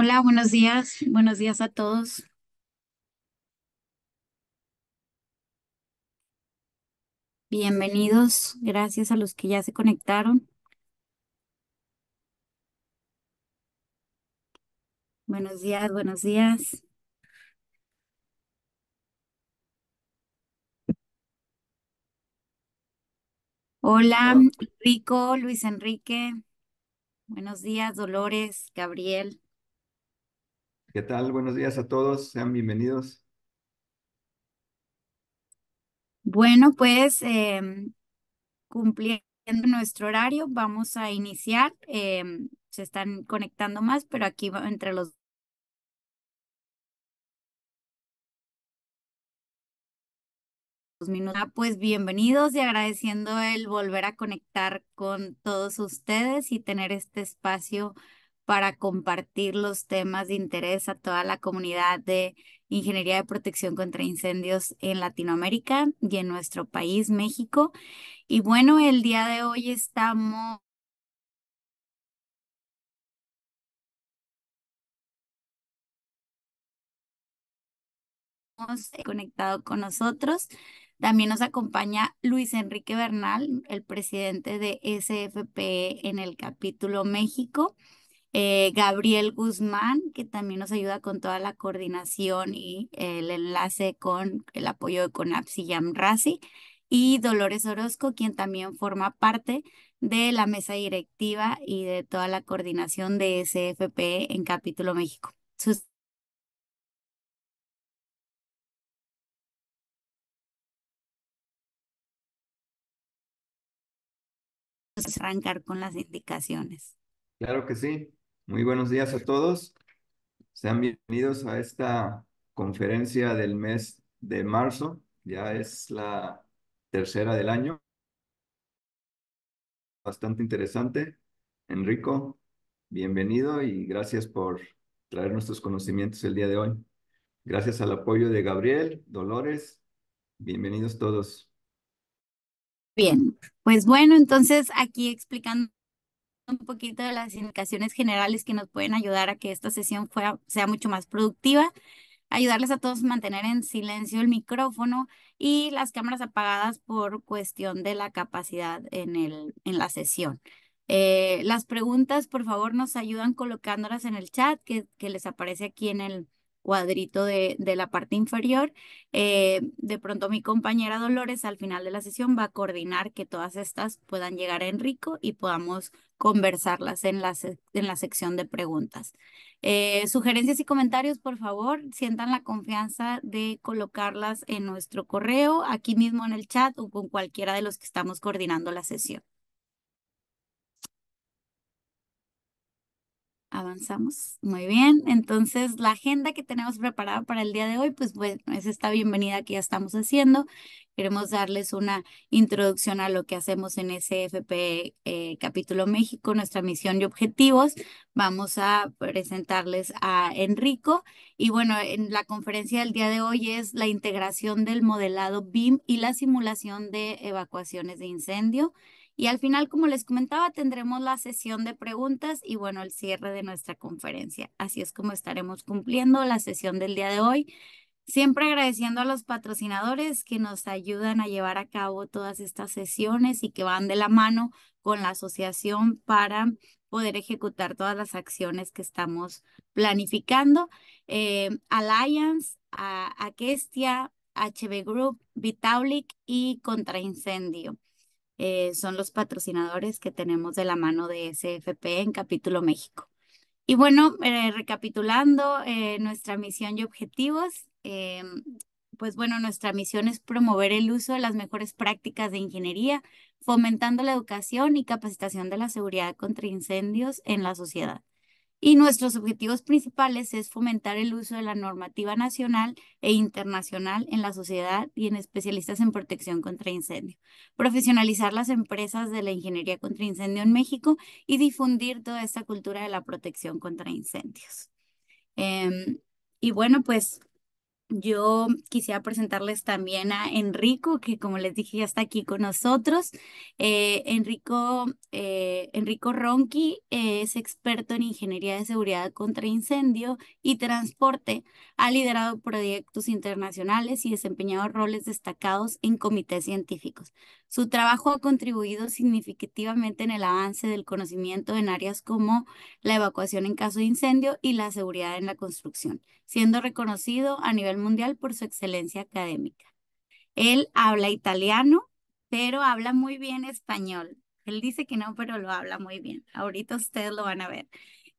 Hola, buenos días. Buenos días a todos. Bienvenidos. Gracias a los que ya se conectaron. Buenos días, buenos días. Hola, Rico, Luis Enrique. Buenos días, Dolores, Gabriel. ¿Qué tal? Buenos días a todos, sean bienvenidos. Bueno, pues em, cumpliendo nuestro horario, vamos a iniciar. Em, se están conectando más, pero aquí entre los minutos. Ah, pues bienvenidos y agradeciendo el volver a conectar con todos ustedes y tener este espacio para compartir los temas de interés a toda la comunidad de ingeniería de protección contra incendios en Latinoamérica y en nuestro país, México. Y bueno, el día de hoy estamos... conectados con nosotros. También nos acompaña Luis Enrique Bernal, el presidente de SFP e en el capítulo México. Eh, Gabriel Guzmán, que también nos ayuda con toda la coordinación y el enlace con el apoyo de CONAPSI, y YAMRASI, y Dolores Orozco, quien también forma parte de la mesa directiva y de toda la coordinación de SFP en Capítulo México. Sus arrancar con las indicaciones. Claro que sí. Muy buenos días a todos. Sean bienvenidos a esta conferencia del mes de marzo. Ya es la tercera del año. Bastante interesante. Enrico, bienvenido y gracias por traer nuestros conocimientos el día de hoy. Gracias al apoyo de Gabriel, Dolores. Bienvenidos todos. Bien, pues bueno, entonces aquí explicando un poquito de las indicaciones generales que nos pueden ayudar a que esta sesión sea mucho más productiva, ayudarles a todos a mantener en silencio el micrófono y las cámaras apagadas por cuestión de la capacidad en, el, en la sesión. Eh, las preguntas, por favor, nos ayudan colocándolas en el chat que les aparece aquí en el, cuadrito de, la parte inferior. Eh, de pronto mi compañera Dolores al final de la sesión va a coordinar que todas estas puedan llegar a Enrico y podamos conversarlas en la, en la sección de preguntas. Eh, sugerencias y comentarios, por favor, sientan la confianza de colocarlas en nuestro correo, aquí mismo en el chat o con cualquiera de los que estamos coordinando la sesión. avanzamos. Muy bien, entonces la agenda que tenemos preparada para el día de hoy, pues bueno, es esta bienvenida que ya estamos haciendo. Queremos darles una introducción a lo que hacemos en SFP eh, Capítulo México, nuestra misión y objetivos. Vamos a presentarles a Enrico. Y bueno, en la conferencia del día de hoy es la integración del modelado BIM y la simulación de evacuaciones de incendio. Y al final, como les comentaba, tendremos la sesión de preguntas y bueno, el cierre de nuestra conferencia. Así es como estaremos cumpliendo la sesión del día de hoy. Siempre agradeciendo a los patrocinadores que nos ayudan a llevar a cabo todas estas sesiones y que van de la mano con la asociación para poder ejecutar todas las acciones que estamos planificando. Eh, Alliance, Aquestia, HB Group, Vitaulic y Contraincendio. Eh, son los patrocinadores que tenemos de la mano de SFP en Capítulo México. Y bueno, eh, recapitulando eh, nuestra misión y objetivos, pues bueno, nuestra misión es promover el uso de las mejores prácticas de ingeniería, fomentando la educación y capacitación de la seguridad contra incendios en la sociedad y nuestros objetivos principales es fomentar el uso de la normativa nacional e internacional en la sociedad y en especialistas en protección contra incendio, profesionalizar las empresas de la ingeniería contra incendio en México y difundir toda esta cultura de la protección contra incendios. Em, y bueno, pues yo quisiera presentarles también a Enrico, que como les dije ya está aquí con nosotros. Eh, Enrico, eh, Enrico Ronqui es experto en ingeniería de seguridad contra incendio y transporte. Ha liderado proyectos internacionales y desempeñado roles destacados en comités científicos. Su trabajo ha contribuido significativamente en el avance del conocimiento en áreas como la evacuación en caso de incendio y la seguridad en la construcción, siendo reconocido a nivel mundial por su excelencia académica. Él habla italiano, pero habla muy bien español. Él dice que no, pero lo habla muy bien. Ahorita ustedes lo van a ver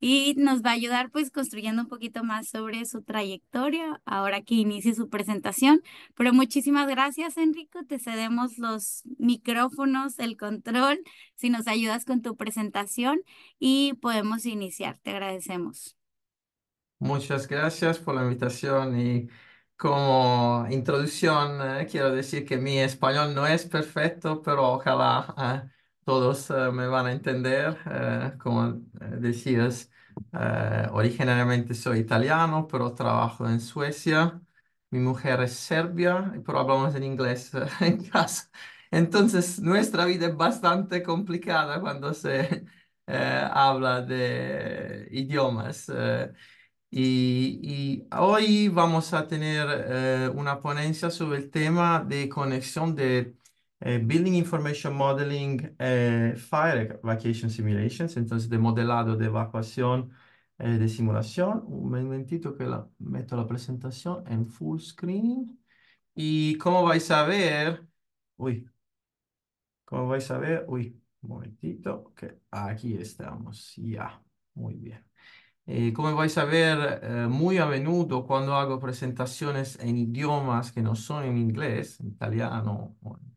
y nos va a ayudar pues construyendo un poquito más sobre su trayectoria ahora que inicie su presentación. Pero muchísimas gracias Enrico, te cedemos los micrófonos, el control, si nos ayudas con tu presentación y podemos iniciar, te agradecemos. Muchas gracias por la invitación y como introducción eh, quiero decir que mi español no es perfecto, pero ojalá... Ah, todos eh, me van a entender. Eh, como eh, decías, Originariamente originalmente soy italiano, pero trabajo en Suecia. Mi mujer es serbia, pero hablamos en inglés en casa. Entonces, nuestra vida es bastante complicada cuando se habla de idiomas. Y, y, hoy vamos a tener una ponencia sobre el tema de conexión de eh, building Information Modeling, eh, Fire Vacation Simulations, entonces de modelado de evacuación eh, de simulación. Un momentito que la, meto la presentación en full screen. Y como vais a ver, uy, como vais a ver, uy, un momentito, que aquí estamos, ya, muy bien. como vais a ver, muy a menudo cuando hago presentaciones en idiomas que no son en inglés, en italiano o en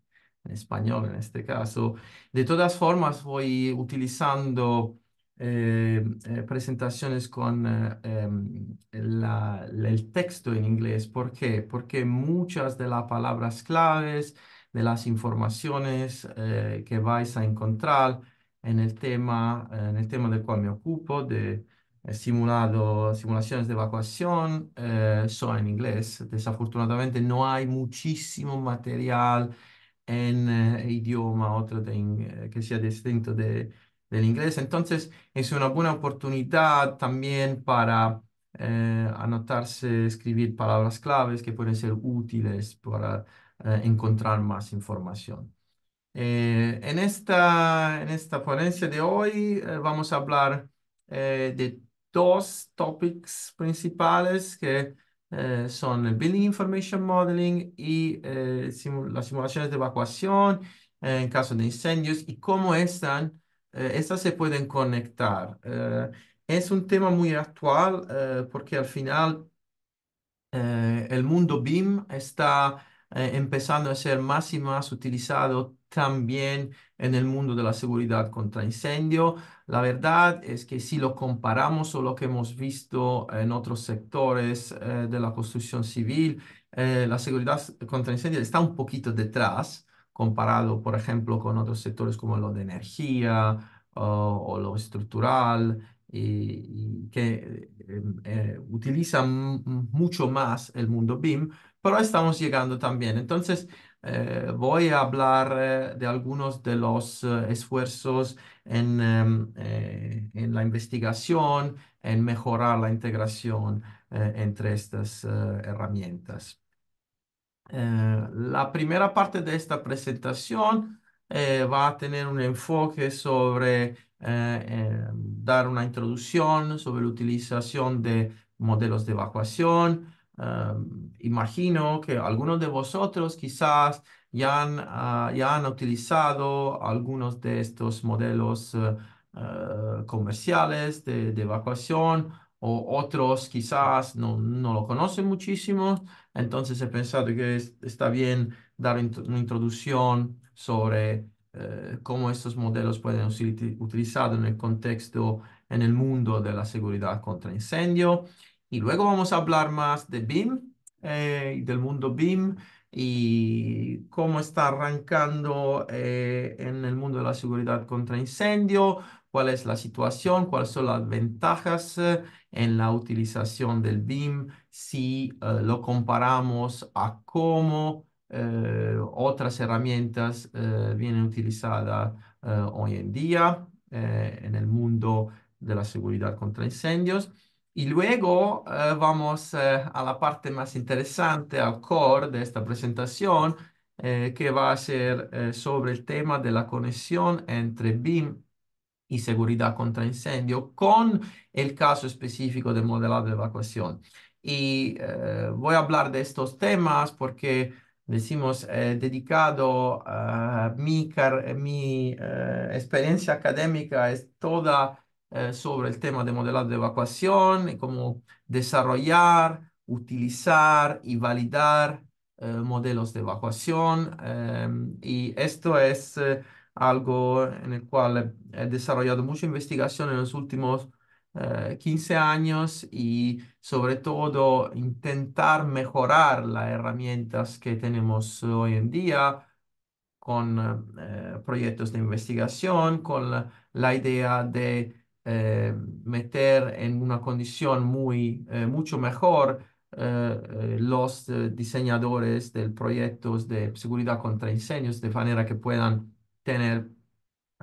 en español en este caso. De todas formas, voy utilizando eh, eh, presentaciones con eh, em, la, el texto en inglés. ¿Por qué? Porque muchas de las palabras claves, de las informaciones que vais a encontrar en el tema, en el tema del cual me ocupo, de simulado, simulaciones de evacuación, son en inglés. Desafortunadamente no hay muchísimo material en eh, idioma, otro eh, que sea distinto de, del inglés. Entonces, es una buena oportunidad también para eh, anotarse, escribir palabras claves que pueden ser útiles para encontrar más información. en, esta, en esta ponencia de hoy vamos a hablar de dos topics principales que son eh, son Building Information Modeling y eh, las simulaciones de evacuación eh, en caso de incendios y cómo están, estas se pueden conectar. es un tema muy actual porque al final el mundo BIM está empezando a ser más y más utilizado también en el mundo de la seguridad contra incendio. La verdad es que si lo comparamos con lo que hemos visto en otros sectores eh, de la construcción civil, eh, la seguridad contra incendios está un poquito detrás, comparado, por ejemplo, con otros sectores como lo de energía o lo estructural, y, que em, eh, utilizan mucho más el mundo BIM, pero estamos llegando también. Entonces, eh, voy a hablar eh, de algunos de los eh, esfuerzos en, em, en, la investigación, en mejorar la integración entre estas herramientas. la primera parte de esta presentación va a tener un enfoque sobre em, dar una introducción sobre la utilización de modelos de evacuación, imagino que algunos de vosotros quizás ya han, ah, ya han utilizado algunos de estos modelos eh, eh, comerciales de, evacuación o otros quizás no, lo conocen muchísimo. Entonces he pensado que está bien dar una introducción sobre eh, cómo estos modelos pueden ser utilizados en el contexto, en el mundo de la seguridad contra incendio. Y luego vamos a hablar más de BIM, eh, del mundo BIM y cómo está arrancando eh, en el mundo de la seguridad contra incendio, cuál es la situación, cuáles son las ventajas eh, en la utilización del BIM si lo comparamos a cómo otras herramientas vienen utilizadas hoy en día en el mundo de la seguridad contra incendios. Y luego eh, vamos eh, a la parte más interesante, al core de esta presentación, eh, que va a ser sobre el tema de la conexión entre BIM y seguridad contra incendio con el caso específico del modelado de evacuación. Y voy a hablar de estos temas porque decimos, he dedicado mi, mi experiencia académica, es toda eh, sobre el tema de modelado de evacuación y eh, cómo desarrollar, utilizar y validar eh, modelos de evacuación. Em, y esto es algo en el cual he desarrollado mucha investigación en los últimos 15 años y sobre todo intentar mejorar las herramientas que tenemos hoy en día con proyectos de investigación, con la idea de eh, meter en una condición muy, eh, mucho mejor eh, los diseñadores del proyectos de seguridad contra incendios de manera que puedan tener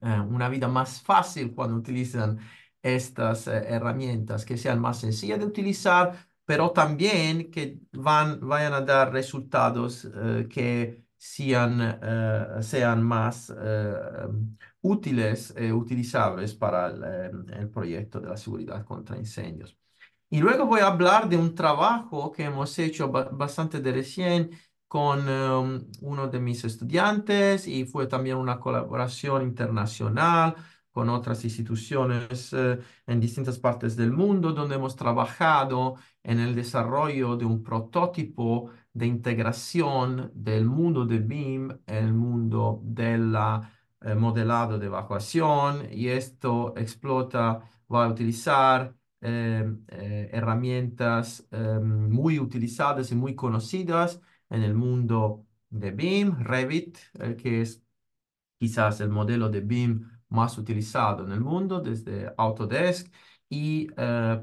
una vida más fácil cuando utilizan estas herramientas, que sean más sencillas de utilizar, pero también que van, vayan a dar resultados que sean, sean más útiles, eh, utilizables para em, el, proyecto de la seguridad contra incendios. Y luego voy a hablar de un trabajo que hemos hecho bastante de recién con em, uno de mis estudiantes y fue también una colaboración internacional con otras instituciones eh, en distintas partes del mundo, donde hemos trabajado en el desarrollo de un prototipo de integración del mundo de BIM en el mundo de la eh, modelado de evacuación y esto explota, va a utilizar em, eh, herramientas em, muy utilizadas y muy conocidas en el mundo de BIM, Revit, eh, que es quizás el modelo de BIM más utilizado en el mundo desde Autodesk y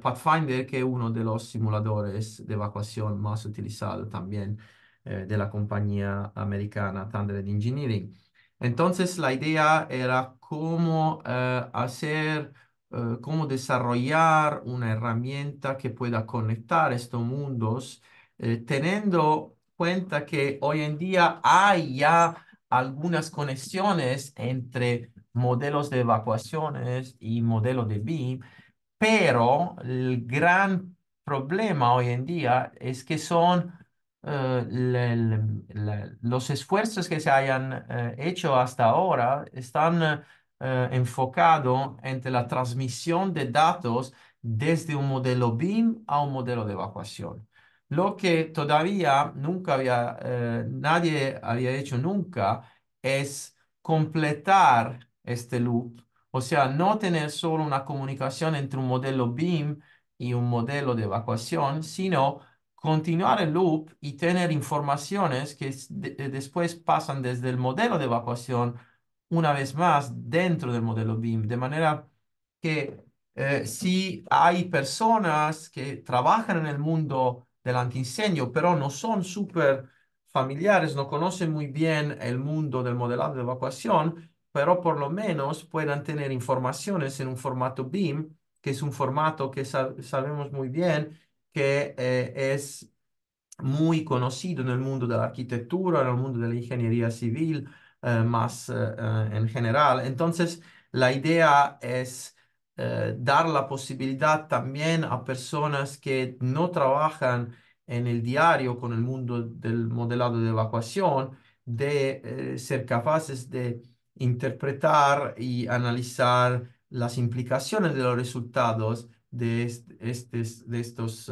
Pathfinder, que es uno de los simuladores de evacuación más utilizado también de la compañía americana Thunder Engineering. Entonces la idea era cómo eh, hacer, eh, cómo desarrollar una herramienta que pueda conectar estos mundos, eh, teniendo cuenta que hoy en día hay ya algunas conexiones entre modelos de evacuaciones y modelos de BIM, pero el gran problema hoy en día es que son eh, los esfuerzos que se hayan eh, hecho hasta ahora están eh, enfocados en la transmisión de datos desde un modelo BIM a un modelo de evacuación. Lo que todavía nunca había, nadie había hecho nunca es completar este loop, o sea, no tener solo una comunicación entre un modelo BIM y un modelo de evacuación, sino continuar el loop y tener informaciones que eh, después pasan desde el modelo de evacuación una vez más dentro del modelo BIM, de manera que eh, si hay personas que trabajan en el mundo del antiseño, pero no son súper familiares, no conocen muy bien el mundo del modelado de evacuación, pero por lo menos puedan tener informaciones en un formato BIM, que es un formato que sabemos muy bien que eh, es muy conocido en el mundo de la arquitectura, en el mundo de la ingeniería civil, eh, más eh, en general. Entonces, la idea es dar la posibilidad también a personas que no trabajan en el diario con el mundo del modelado de evacuación, de ser capaces de interpretar y analizar las implicaciones de los resultados de, estos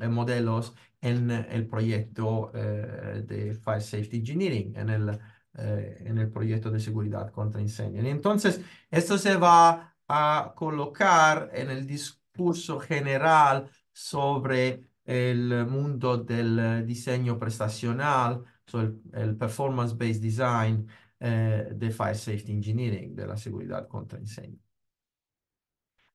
em, modelos en el proyecto eh, de Fire Safety Engineering, en el, eh, en el proyecto de seguridad contra incendios. Entonces, esto se va a colocar en el discurso general sobre el mundo del diseño prestacional, el, performance-based design eh, de Fire Safety Engineering, de la seguridad contra incendios.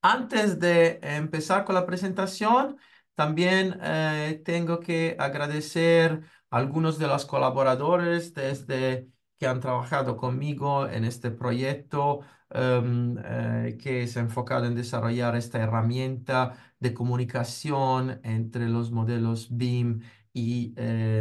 Antes de eh, empezar con la presentación, también eh, tengo que agradecer a algunos de los colaboradores desde que han trabajado conmigo en este proyecto em, eh, que se que enfocado en desarrollar esta herramienta de comunicación entre los modelos BIM y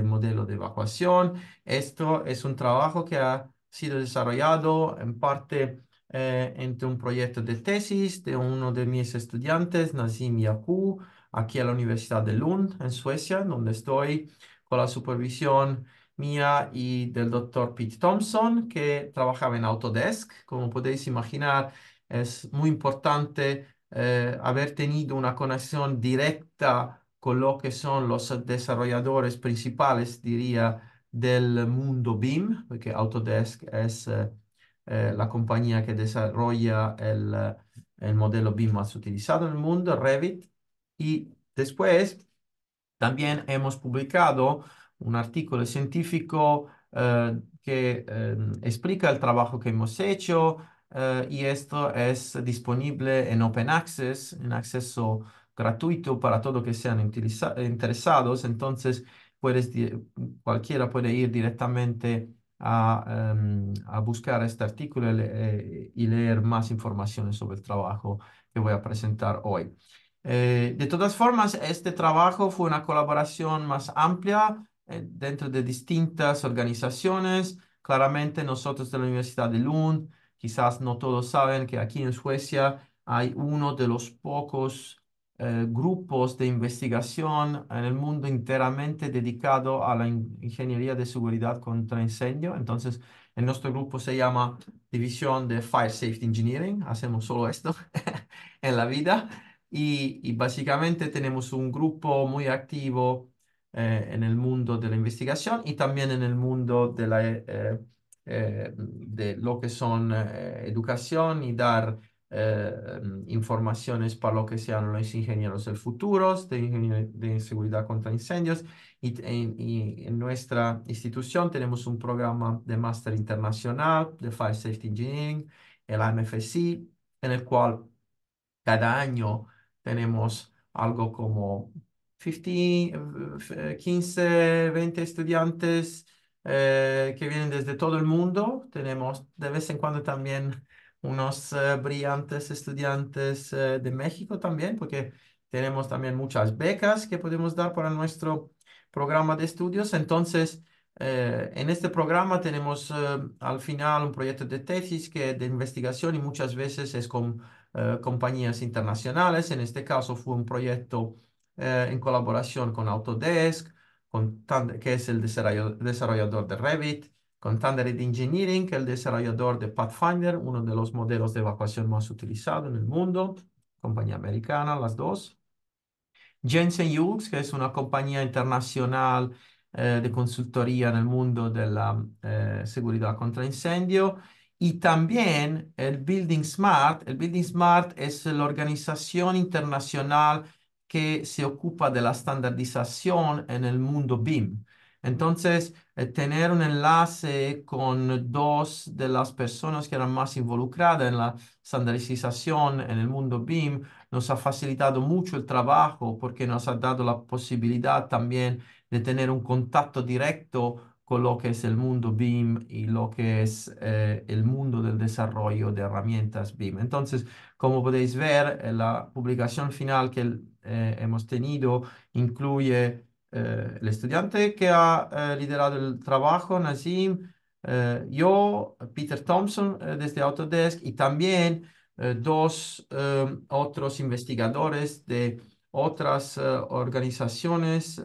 modelo de evacuación. Esto es un trabajo que ha sido desarrollado en parte eh, entre un proyecto de tesis de uno de mis estudiantes, Nazim Yaku, aquí a la Universidad de Lund, en Suecia, donde estoy con la supervisión mía y del doctor Pete Thompson, que trabajaba en Autodesk. Como podéis imaginar, es muy importante eh, haber tenido una conexión directa con lo que son los desarrolladores principales, diría, del mundo BIM, porque Autodesk es... Eh, eh, la compañía que desarrolla el, modelo BIM más utilizado en el mundo, Revit. Y después también hemos publicado un artículo científico que eh, ehm, explica el trabajo que hemos hecho eh, y esto es disponible en Open Access, en acceso gratuito para todos que sean interesados. Entonces, cualquiera puede ir directamente Em, a, buscar este artículo eh, y leer más informaciones sobre el trabajo que voy a presentar hoy. Eh, de todas formas, este trabajo fue una colaboración más amplia eh, dentro de distintas organizaciones. Claramente nosotros de la Universidad de Lund, quizás no todos saben que aquí en Suecia hay uno de los pocos eh, grupos de investigación en el mundo enteramente dedicado a la ingeniería de seguridad contra incendio. Entonces, el nuestro grupo se llama División de Fire Safety Engineering. Hacemos solo esto en la vida. Y, básicamente tenemos un grupo muy activo eh, en el mundo de la investigación y también en el mundo de, eh, de lo que son educación y dar eh, em, informaciones para lo que sean los ingenieros del futuro, de, seguridad contra incendios. Y, en nuestra institución tenemos un programa de máster internacional de Fire Safety Engineering, el MFC, en el cual cada año tenemos algo como 15, 20 eh, estudiantes eh, que vienen desde todo el mundo. Tenemos de vez en cuando también unos eh, brillantes estudiantes eh, de México también, porque tenemos también muchas becas que podemos dar para nuestro programa de estudios. Entonces, eh, en este programa tenemos al final un proyecto de tesis que de investigación y muchas veces es con compañías internacionales. En este caso fue un proyecto en colaboración con Autodesk, con, que es el desarrollador de Revit con Engineering, el desarrollador de Pathfinder, uno de los modelos de evacuación más utilizados en el mundo, compañía americana, las dos. Jensen Hughes, que es una compañía internacional eh, de consultoría en el mundo de la eh, seguridad contra incendio. Y también el Building Smart. El Building Smart es la organización internacional que se ocupa de la estandarización en el mundo BIM. Entonces, eh, tener un enlace con dos de las personas que eran más involucradas en la estandarización en el mundo BIM nos ha facilitado mucho el trabajo porque nos ha dado la posibilidad también de tener un contacto directo con lo que es el mundo BIM y lo que es eh, el mundo del desarrollo de herramientas BIM. Entonces, como podéis ver, eh, la publicación final que hemos tenido incluye eh, el estudiante que ha eh, liderado el trabajo, Nazim, eh, yo, Peter Thompson desde Autodesk y también dos otros investigadores de otras organizaciones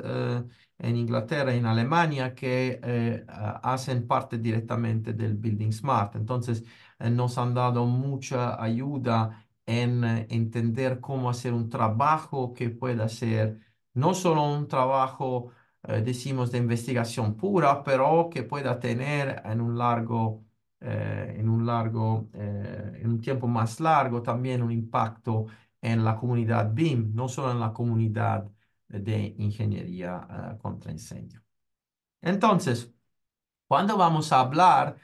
en Inglaterra y en Alemania que hacen parte directamente del Building Smart. Entonces, nos han dado mucha ayuda en entender cómo hacer un trabajo que pueda ser no solo un trabajo, eh, decimos, de investigación pura, pero que pueda tener en un largo, eh, en un largo, eh, tiempo más largo también un impacto en la comunidad BIM, no solo en la comunidad de ingeniería contra Entonces, cuando vamos a hablar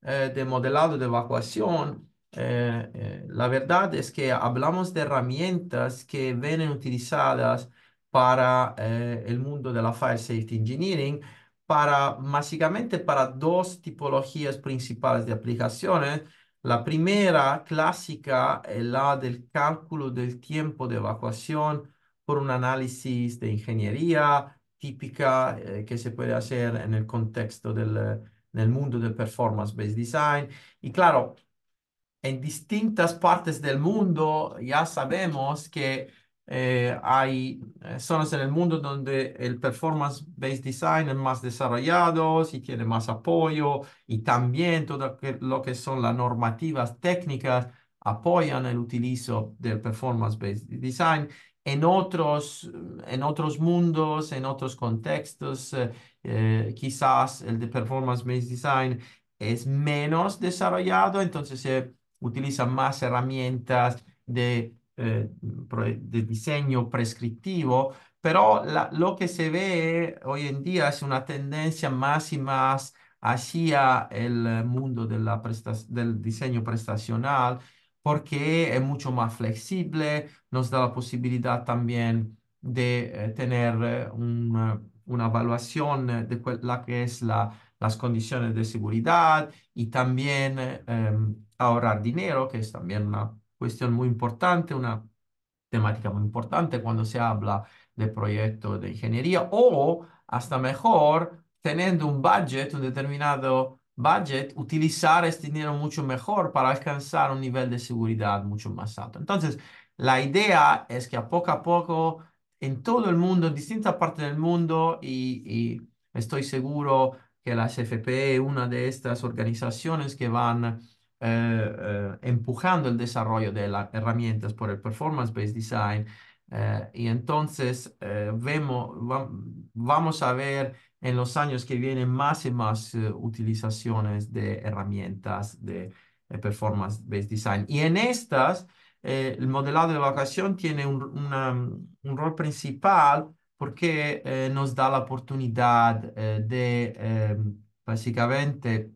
de modelado de evacuación, la verdad es que hablamos de herramientas que vienen utilizadas para eh, el mundo de la Fire Safety Engineering, para básicamente para dos tipologías principales de aplicaciones. La primera clásica es eh, la del cálculo del tiempo de evacuación por un análisis de ingeniería típica eh, que se puede hacer en el contexto del mundo del performance-based design. Y claro, en distintas partes del mundo ya sabemos que eh, hay eh, zonas en el mundo donde el performance-based design es más desarrollado, si tiene más apoyo y también todo lo que son las normativas técnicas apoyan el utilizo del performance-based design. En otros, en otros mundos, en otros contextos, eh, quizás el de performance-based design es menos desarrollado, entonces se utilizan más herramientas de eh, de diseño prescriptivo, pero lo que se ve hoy en día es una tendencia más y más hacia el mundo de la del diseño prestacional porque es mucho más flexible, nos da la posibilidad también de eh, tener eh, una evaluación de la que es la, las condiciones de seguridad y también em, ahorrar dinero, que es también una cuestión muy importante, una temática muy importante cuando se habla de proyectos de ingeniería o hasta mejor, teniendo un budget, un determinado budget, utilizar este dinero mucho mejor para alcanzar un nivel de seguridad mucho más alto. Entonces, la idea es que a poco a poco, en todo el mundo, en distintas partes del mundo, y, estoy seguro que la CFP es una de estas organizaciones que van eh, eh, empujando el desarrollo de las herramientas por el performance-based design. Eh, y entonces vemos, vamos a ver en los años que vienen más y más utilizaciones de herramientas de performance-based design. Y en estas, el modelado de evaluación tiene un, rol principal porque nos da la oportunidad de básicamente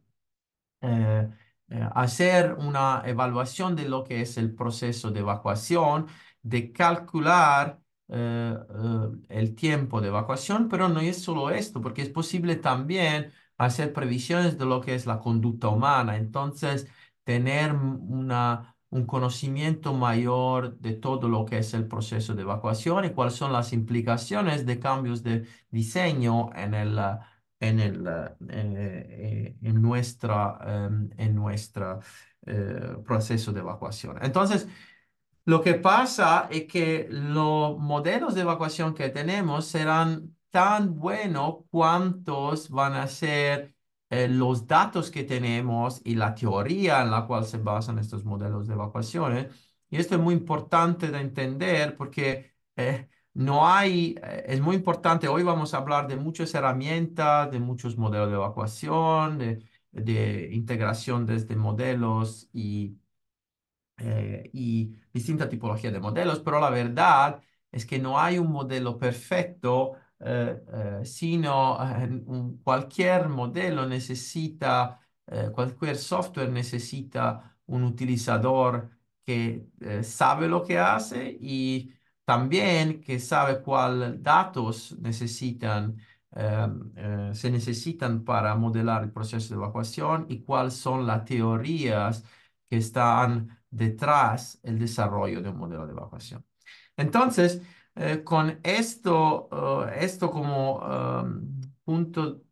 eh, mm. hacer una evaluación de lo que es el proceso de evacuación, de calcular eh, eh, el tiempo de evacuación, pero no es solo esto, porque es posible también hacer previsiones de lo que es la conducta humana. Entonces, tener una, un conocimiento mayor de todo lo que es el proceso de evacuación y cuáles son las implicaciones de cambios de diseño en el en, el, eh, eh, en nuestra, em, en nuestra eh, proceso de evacuación. Entonces, lo que pasa es que los modelos de evacuación que tenemos serán tan buenos cuantos van a ser los datos que tenemos y la teoría en la cual se basan estos modelos de evacuación. Y esto es muy importante de entender porque no hay, eh, es muy importante, hoy vamos a hablar de muchas herramientas, de muchos modelos de evacuación, de, de integración desde modelos y, eh, y distintas tipologías de modelos, pero la verdad es que no hay un modelo perfecto, eh, sino cualquier modelo necesita, cualquier software necesita un utilizador que sabe lo que hace y también que sabe cuáles datos necesitan, em, eh, se necesitan para modelar el proceso de evacuación y cuáles son las teorías que están detrás del desarrollo de un modelo de evacuación. Entonces, eh, con esto, eh, esto como em, punto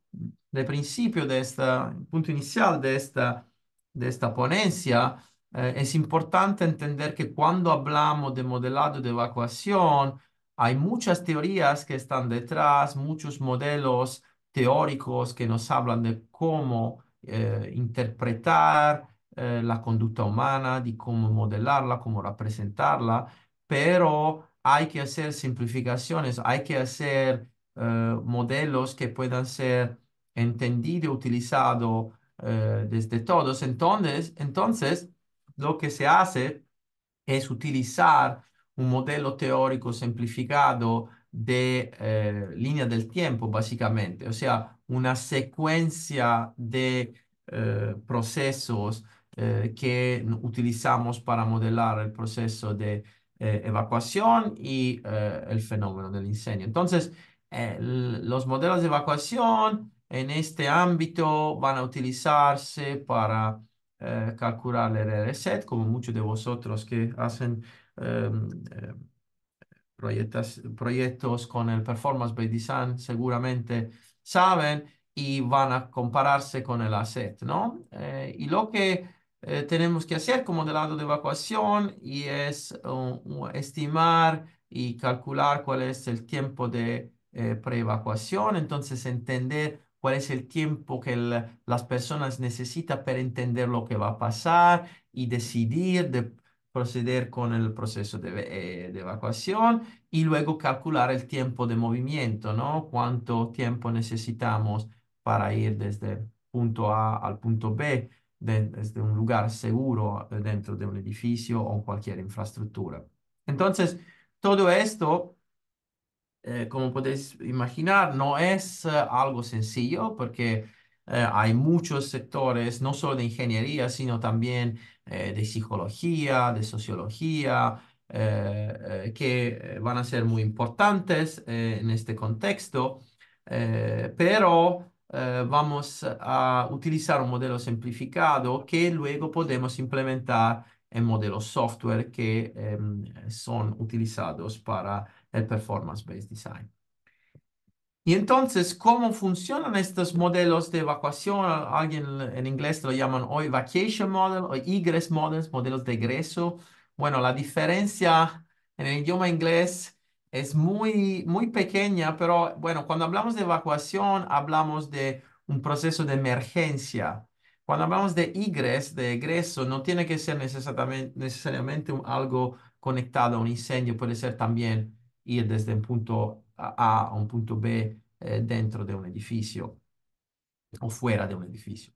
de principio de esta, punto inicial de esta, de esta ponencia, eh, es importante entender que cuando hablamos de modelado de evacuación, hay muchas teorías que están detrás, muchos modelos teóricos que nos hablan de cómo eh, interpretar eh, la conducta humana, de cómo modelarla, cómo representarla, pero hay que hacer simplificaciones, hay que hacer modelos que puedan ser entendidos, utilizados desde todos. Entonces, entonces, lo que se hace es utilizar un modelo teórico simplificado de eh, línea del tiempo, básicamente, o sea, una secuencia de eh, procesos eh, que utilizamos para modelar el proceso de evacuación y el fenómeno del incendio. Entonces, los modelos de evacuación en este ámbito van a utilizarse para eh, calcular el set, como muchos de vosotros que hacen em, eh, proyectos, con el Performance by Design seguramente saben y van a compararse con el asset ¿no? Eh, y lo que tenemos que hacer como del lado de evacuación y es um, estimar y calcular cuál es el tiempo de pre-evacuación, entonces entender cuál es el tiempo que las personas necesitan para entender lo que va a pasar y decidir de proceder con el proceso eh, de, evacuación y luego calcular el tiempo de movimiento, ¿no? Cuánto tiempo necesitamos para ir desde punto A al punto B, desde un lugar seguro dentro de un edificio o cualquier infraestructura. Entonces, todo esto eh, como podéis imaginar, no es eh, algo sencillo porque eh, hay muchos sectores, no solo de ingeniería, sino también de psicología, de sociología, que van a ser muy importantes en este contexto, pero vamos a utilizar un modelo simplificado que luego podemos implementar en modelos software que em, son utilizados para el performance-based design. Y entonces, ¿cómo funcionan estos modelos de evacuación? Alguien en inglés lo llaman hoy evacuation model o egress models, modelos de egreso. Bueno, la diferencia en el idioma inglés es muy, muy pequeña, pero bueno, cuando hablamos de evacuación, hablamos de un proceso de emergencia. Cuando hablamos de egress, de egreso, no tiene que ser necesariamente, necesariamente algo conectado a un incendio, puede ser también ir desde un punto A a un punto B eh, dentro de un edificio o fuera de un edificio.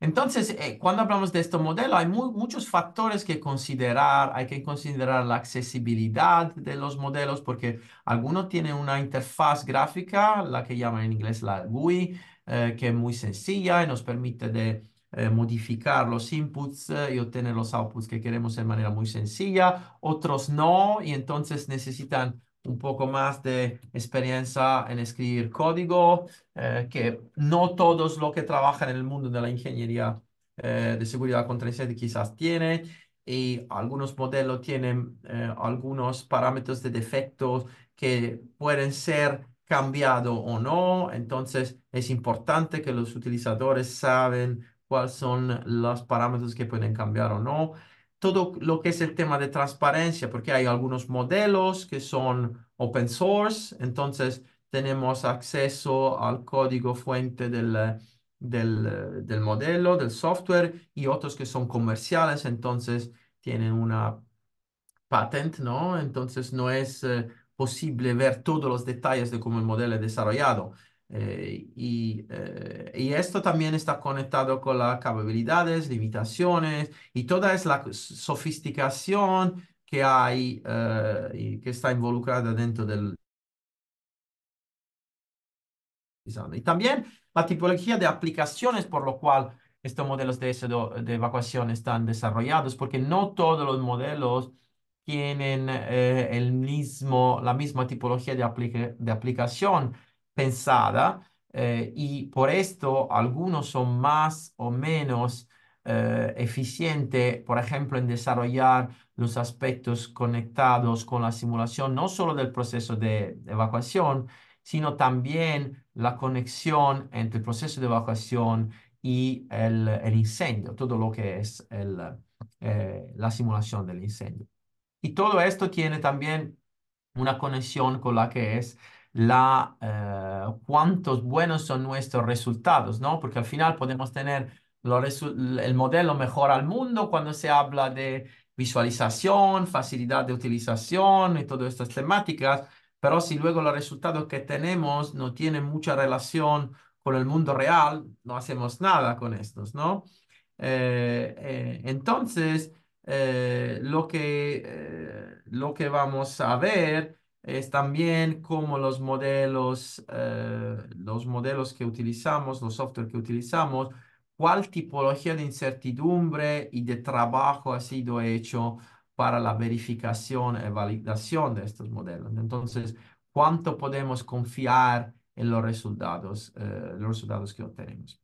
Entonces, eh, cuando hablamos de este modelo, hay muchos factores que considerar. Hay que considerar la accesibilidad de los modelos porque algunos tienen una interfaz gráfica, la que llaman en inglés la GUI, eh, que es muy sencilla y nos permite de modificar los inputs y obtener los outputs que queremos de manera muy sencilla. Otros no, y entonces necesitan un poco más de experiencia en escribir código, eh, que no todos los que trabajan en el mundo de la ingeniería eh, de seguridad contra incendios quizás tiene y algunos modelos tienen eh, algunos parámetros de defectos que pueden ser cambiados o no, entonces es importante que los utilizadores saben cuáles son los parámetros que pueden cambiar o no todo lo que es el tema de transparencia, porque hay algunos modelos que son open source, entonces tenemos acceso al código fuente del, del, del modelo, del software, y otros que son comerciales, entonces tienen una patent, ¿no? Entonces no es eh, posible ver todos los detalles de cómo el modelo es desarrollado. Eh, eh, y, esto también está conectado con las capacidades, limitaciones y toda es la sofisticación que hay eh, y que está involucrada dentro del Y también la tipología de aplicaciones por lo cual estos modelos de, de evacuación están desarrollados, porque no todos los modelos tienen el mismo, la misma tipología de aplicación pensada eh, y por esto algunos son más o menos eh, eficientes, por ejemplo, en desarrollar los aspectos conectados con la simulación, no solo del proceso de evacuación, sino también la conexión entre el proceso de evacuación y el, el incendio, todo lo que es el, eh, la simulación del incendio. Y todo esto tiene también una conexión con la que es la, eh, cuántos buenos son nuestros resultados, ¿no? Porque al final podemos tener el modelo mejor al mundo cuando se habla de visualización, facilidad de utilización y todas estas temáticas, pero si luego los resultados que tenemos no tienen mucha relación con el mundo real, no hacemos nada con estos, ¿no? Eh, eh, entonces, lo que vamos a ver es también cómo los modelos, eh, los modelos que utilizamos, los software que utilizamos, cuál tipología de incertidumbre y de trabajo ha sido hecho para la verificación y eh, validación de estos modelos. Entonces, cuánto podemos confiar en los resultados, eh, los resultados que obtenemos.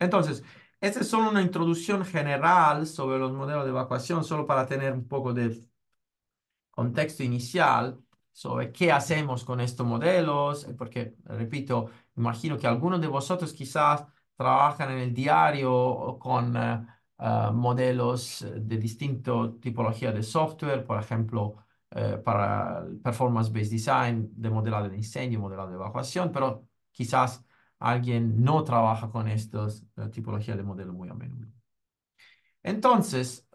Entonces, esta es solo una introducción general sobre los modelos de evacuación, solo para tener un poco de contexto inicial sobre qué hacemos con estos modelos, eh, porque, repito, imagino que algunos de vosotros quizás trabajan en el diario con eh, eh, modelos de distinto tipología de software, por ejemplo, para performance-based design, de modelado de incendio, modelado de evacuación, pero quizás alguien no trabaja con estas tipologías de modelos muy a menudo. Entonces,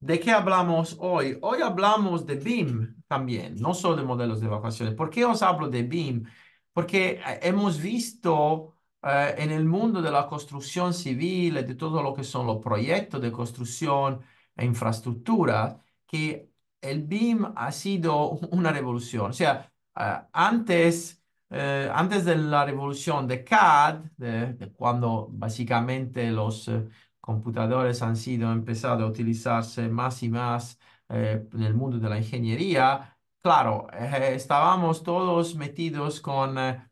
¿de qué hablamos hoy? Hoy hablamos de BIM, también, no solo de modelos de evacuación. ¿Por qué os hablo de BIM? Porque eh, hemos visto eh, en el mundo de la construcción civil, de todo lo que son los proyectos de construcción e infraestructura, que el BIM ha sido una revolución. O sea, eh, antes, antes de la revolución de CAD, de, cuando básicamente los computadores han sido empezado a utilizarse más y más eh, en el mundo de la ingeniería, claro, eh, estábamos todos metidos con eh,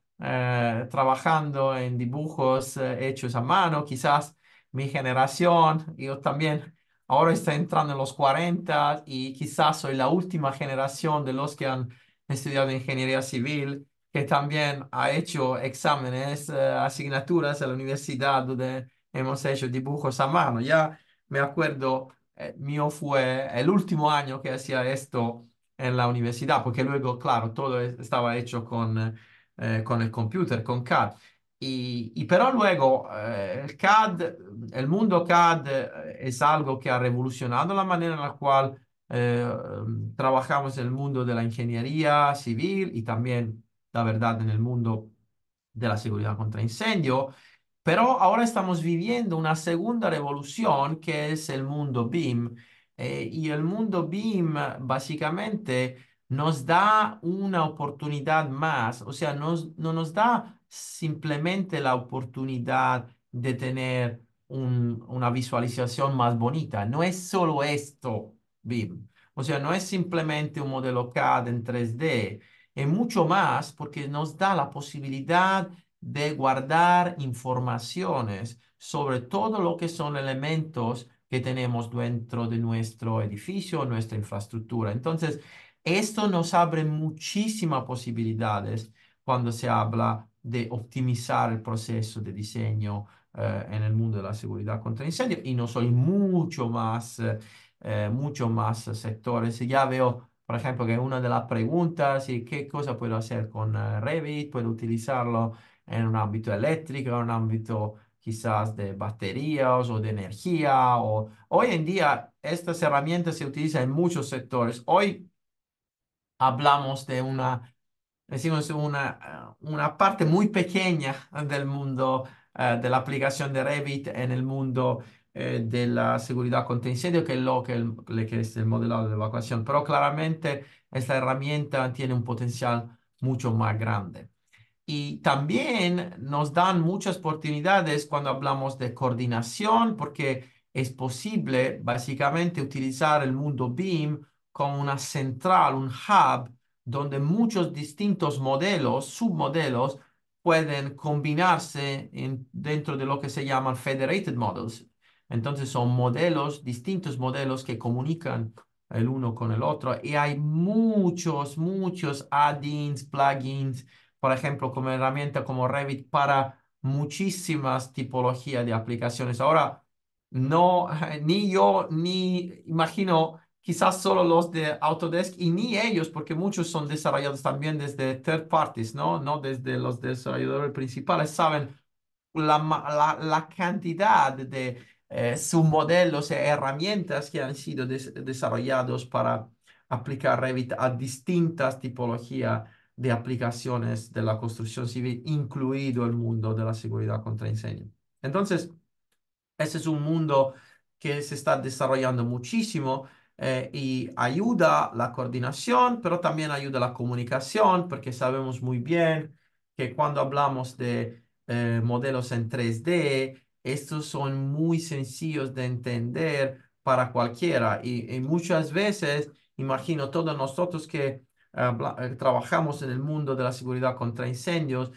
trabajando en dibujos hechos a mano, quizás mi generación, yo también ahora está entrando en los 40 y quizás soy la última generación de los que han estudiado ingeniería civil, que también ha hecho exámenes, asignaturas en la universidad donde hemos hecho dibujos a mano. Ya me acuerdo eh, mío fue el último año que hacía esto en la universidad, porque luego, claro, todo estaba hecho eh, con, el computer, con CAD. Y, pero luego eh, el CAD, el mundo CAD es algo que ha revolucionado la manera en la cual trabajamos en el mundo de la ingeniería civil y también, la verdad, en el mundo de la seguridad contra incendio. Pero ahora estamos viviendo una segunda revolución que es el mundo BIM. Eh, y el mundo BIM básicamente nos da una oportunidad más, o sea, nos, no nos da simplemente la oportunidad de tener un, una visualización más bonita. No es solo esto, BIM. O sea, no es simplemente un modelo CAD en 3D, es mucho más porque nos da la posibilidad de guardar informaciones sobre todo lo que son elementos que tenemos dentro de nuestro edificio, nuestra infraestructura. Entonces, esto nos abre muchísimas posibilidades cuando se habla de optimizar el proceso de diseño eh, en el mundo de la seguridad contra incendios y no soy mucho más, eh, eh, mucho más sectores. Ya veo por ejemplo, que una de las preguntas es qué cosa puedo hacer con Revit, puedo utilizarlo en un ámbito eléctrico, en un ámbito quizás de baterías o de energía. O, hoy en día estas herramientas se utilizan en muchos sectores. Hoy hablamos de una, decimos una, eh, una parte muy pequeña del mundo eh, de la aplicación de Revit en el mundo eh, de la seguridad contra incendio, que es lo que, el, que es el modelado de evacuación. Pero claramente esta herramienta tiene un potencial mucho más grande. Y también nos dan muchas oportunidades cuando hablamos de coordinación, porque es posible básicamente utilizar el mundo BIM como una central, un hub, donde muchos distintos modelos, submodelos, pueden combinarse dentro de lo que se llaman federated models. Entonces son modelos, distintos modelos que comunican el uno con el otro y hay muchos, muchos add-ins, plugins, por ejemplo, como herramienta como Revit para muchísimas tipologías de aplicaciones. Ahora, no, ni yo, ni imagino quizás solo los de Autodesk y ni ellos, porque muchos son desarrollados también desde third parties, ¿no? No desde los desarrolladores principales, saben la, la, cantidad de su eh, submodelos e herramientas que han sido desarrollados para aplicar Revit a distintas tipologías de aplicaciones de la construcción civil, incluido el mundo de la seguridad contra incendios. Entonces, ese es un mundo que se está desarrollando muchísimo eh, y ayuda la coordinación, pero también ayuda la comunicación, porque sabemos muy bien que cuando hablamos de eh, modelos en 3D, estos son muy sencillos de entender para cualquiera y muchas veces, imagino todos nosotros que eh, eh, trabajamos en el mundo de la seguridad contra incendios,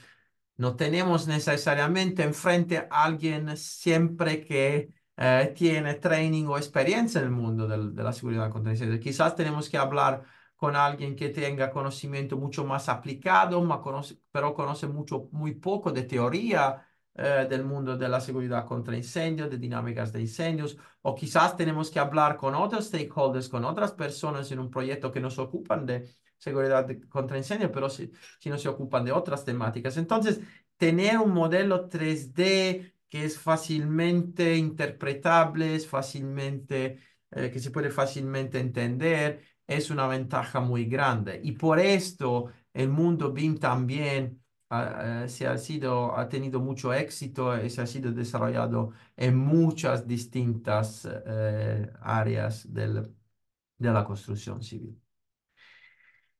no tenemos necesariamente enfrente a alguien siempre que eh, tiene training o experiencia en el mundo de, la seguridad contra incendios. Quizás tenemos que hablar con alguien que tenga conocimiento mucho más aplicado, pero conoce mucho, muy poco de teoría del mundo de la seguridad contra incendios, de dinámicas de incendios, o quizás tenemos que hablar con otros stakeholders, con otras personas en un proyecto que nos ocupan de seguridad contra incendios, pero si, no se ocupan de otras temáticas. Entonces, tener un modelo 3D que es fácilmente interpretable, fácilmente, eh, que se puede fácilmente entender, es una ventaja muy grande. Y por esto el mundo BIM también ah, ah, se ha, sido, ha tenido mucho éxito y eh, se ha sido desarrollado en muchas distintas eh, áreas de la construcción civil.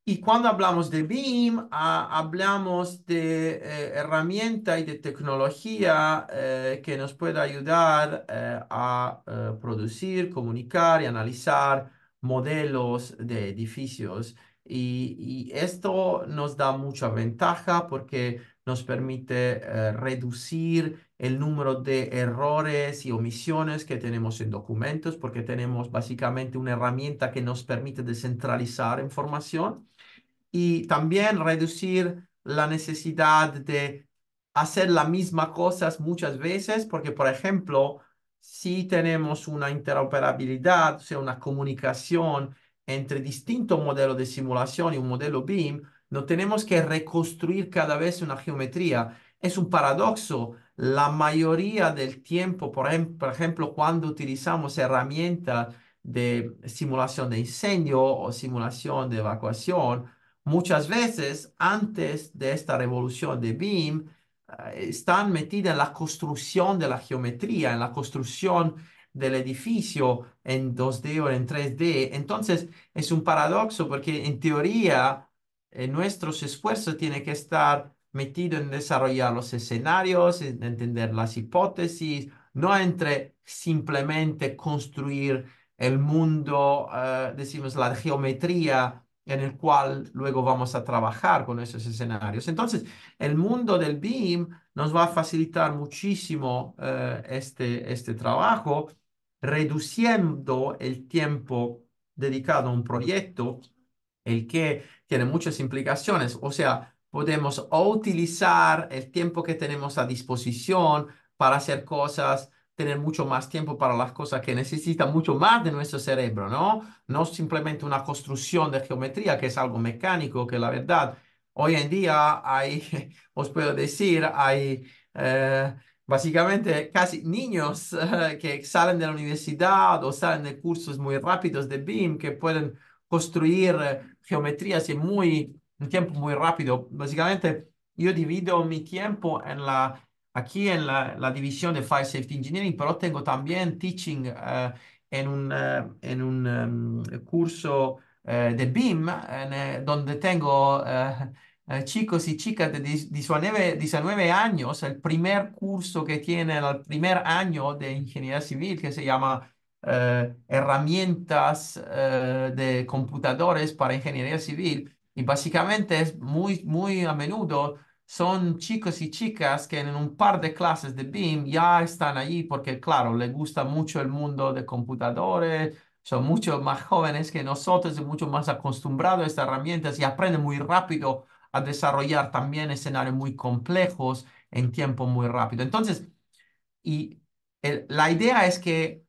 Y cuando hablamos de BIM, ah, hablamos de eh, herramienta y de tecnología eh, que nos puede ayudar eh, a producir, comunicar y analizar modelos de edificios. y, esto nos da mucha ventaja porque nos permite reducir el número de errores y omisiones que tenemos en documentos, porque tenemos básicamente una herramienta que nos permite descentralizar información y también reducir la necesidad de hacer las mismas cosas muchas veces, porque por ejemplo, si tenemos una interoperabilidad, o sea, una comunicación entre distintos modelos de simulación y un modelo BIM, no tenemos que reconstruir cada vez una geometría. Es un paradoxo. La mayoría del tiempo, por, em, ejemplo, cuando utilizamos herramientas de simulación de incendio o simulación de evacuación, muchas veces antes de esta revolución de BIM, eh, están metidas en la construcción de la geometría, en la construcción del edificio en 2D o en 3D. Entonces es un paradoxo porque en teoría nuestro eh, nuestros esfuerzos tienen que estar metidos en desarrollar los escenarios, en entender las hipótesis, no entre simplemente construir el mundo, eh, decimos, la geometría en el cual luego vamos a trabajar con esos escenarios. Entonces, el mundo del BIM nos va a facilitar muchísimo eh, este, este trabajo, reduciendo el tiempo dedicado a un proyecto, el que tiene muchas implicaciones. O sea, podemos utilizar el tiempo que tenemos a disposición para hacer cosas tener mucho más tiempo para las cosas que necesitan mucho más de nuestro cerebro, ¿no? No simplemente una construcción de geometría, que es algo mecánico, que la verdad, hoy en día hay, os puedo decir, hay... Eh, básicamente casi niños que salen de la universidad o salen de cursos muy rápidos de BIM que pueden construir eh, geometrías en muy, un tiempo muy rápido. Básicamente yo divido mi tiempo en la aquí en la, la, división de Fire Safety Engineering, pero tengo también teaching eh, en un, eh, en un eh, curso de BIM, donde tengo chicos y chicas de 19, 19, años, el primer curso que tienen el primer año de ingeniería civil, que se llama herramientas de computadores para ingeniería civil. Y básicamente es muy, muy a menudo son chicos y chicas que en un par de clases de BIM ya están ahí porque, claro, les gusta mucho el mundo de computadores, son mucho más jóvenes que nosotros y mucho más acostumbrados a estas herramientas y aprenden muy rápido a desarrollar también escenarios muy complejos en tiempo muy rápido. Entonces, y la idea es que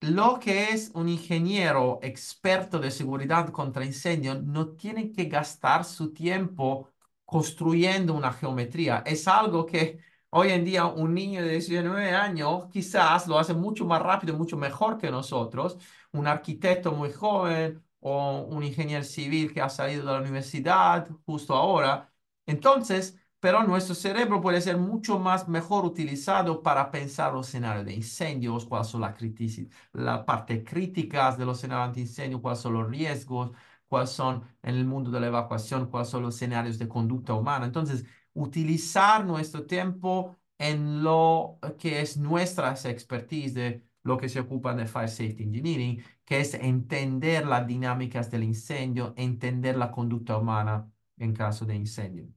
lo que es un ingeniero experto de seguridad contra incendio no tiene que gastar su tiempo construyendo una geometría. Es algo que hoy en día un niño de 19 años quizás lo hace mucho más rápido, y mucho mejor que nosotros, un arquitecto muy joven o un ingeniero civil que ha salido de la universidad justo ahora. Entonces, pero nuestro cerebro puede ser mucho más mejor utilizado para pensar los escenarios de incendios, cuáles son las la partes críticas de los escenarios de incendios, cuáles son los riesgos, cuáles son en el mundo de la evacuación, cuáles son los escenarios de conducta humana. Entonces, utilizar nuestro tiempo en lo que es nuestra expertise de lo que se ocupa de Fire Safety Engineering, que es entender las dinámicas del incendio, entender la conducta humana en caso de incendio.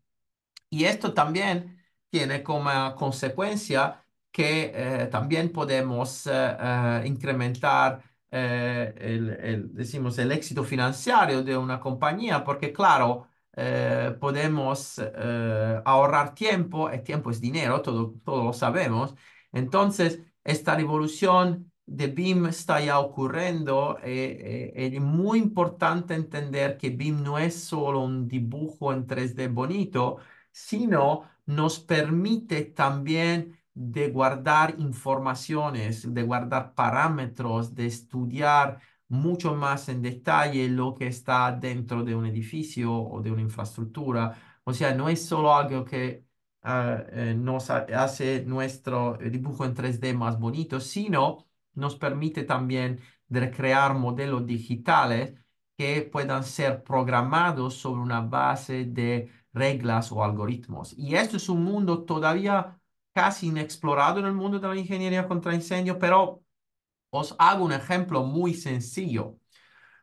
Y esto también tiene como consecuencia que eh, también podemos eh, eh, incrementar eh, el, decimos, el éxito financiero de una compañía, porque claro, eh, podemos eh, ahorrar tiempo, el tiempo es dinero, todo, todo lo sabemos. Entonces, esta revolución de BIM está ya ocurriendo es muy importante entender que BIM no es solo un dibujo en 3D bonito, sino nos permite también de guardar informaciones, de guardar parámetros, de estudiar mucho más en detalle lo que está dentro de un edificio o de una infraestructura. O sea, no es solo algo que eh, eh, nos hace nuestro dibujo en 3D más bonito, sino nos permite también de crear modelos digitales que puedan ser programados sobre una base de reglas o algoritmos. Y esto es un mundo todavía casi inexplorado en el mundo de la ingeniería contra incendio, pero os hago un ejemplo muy sencillo.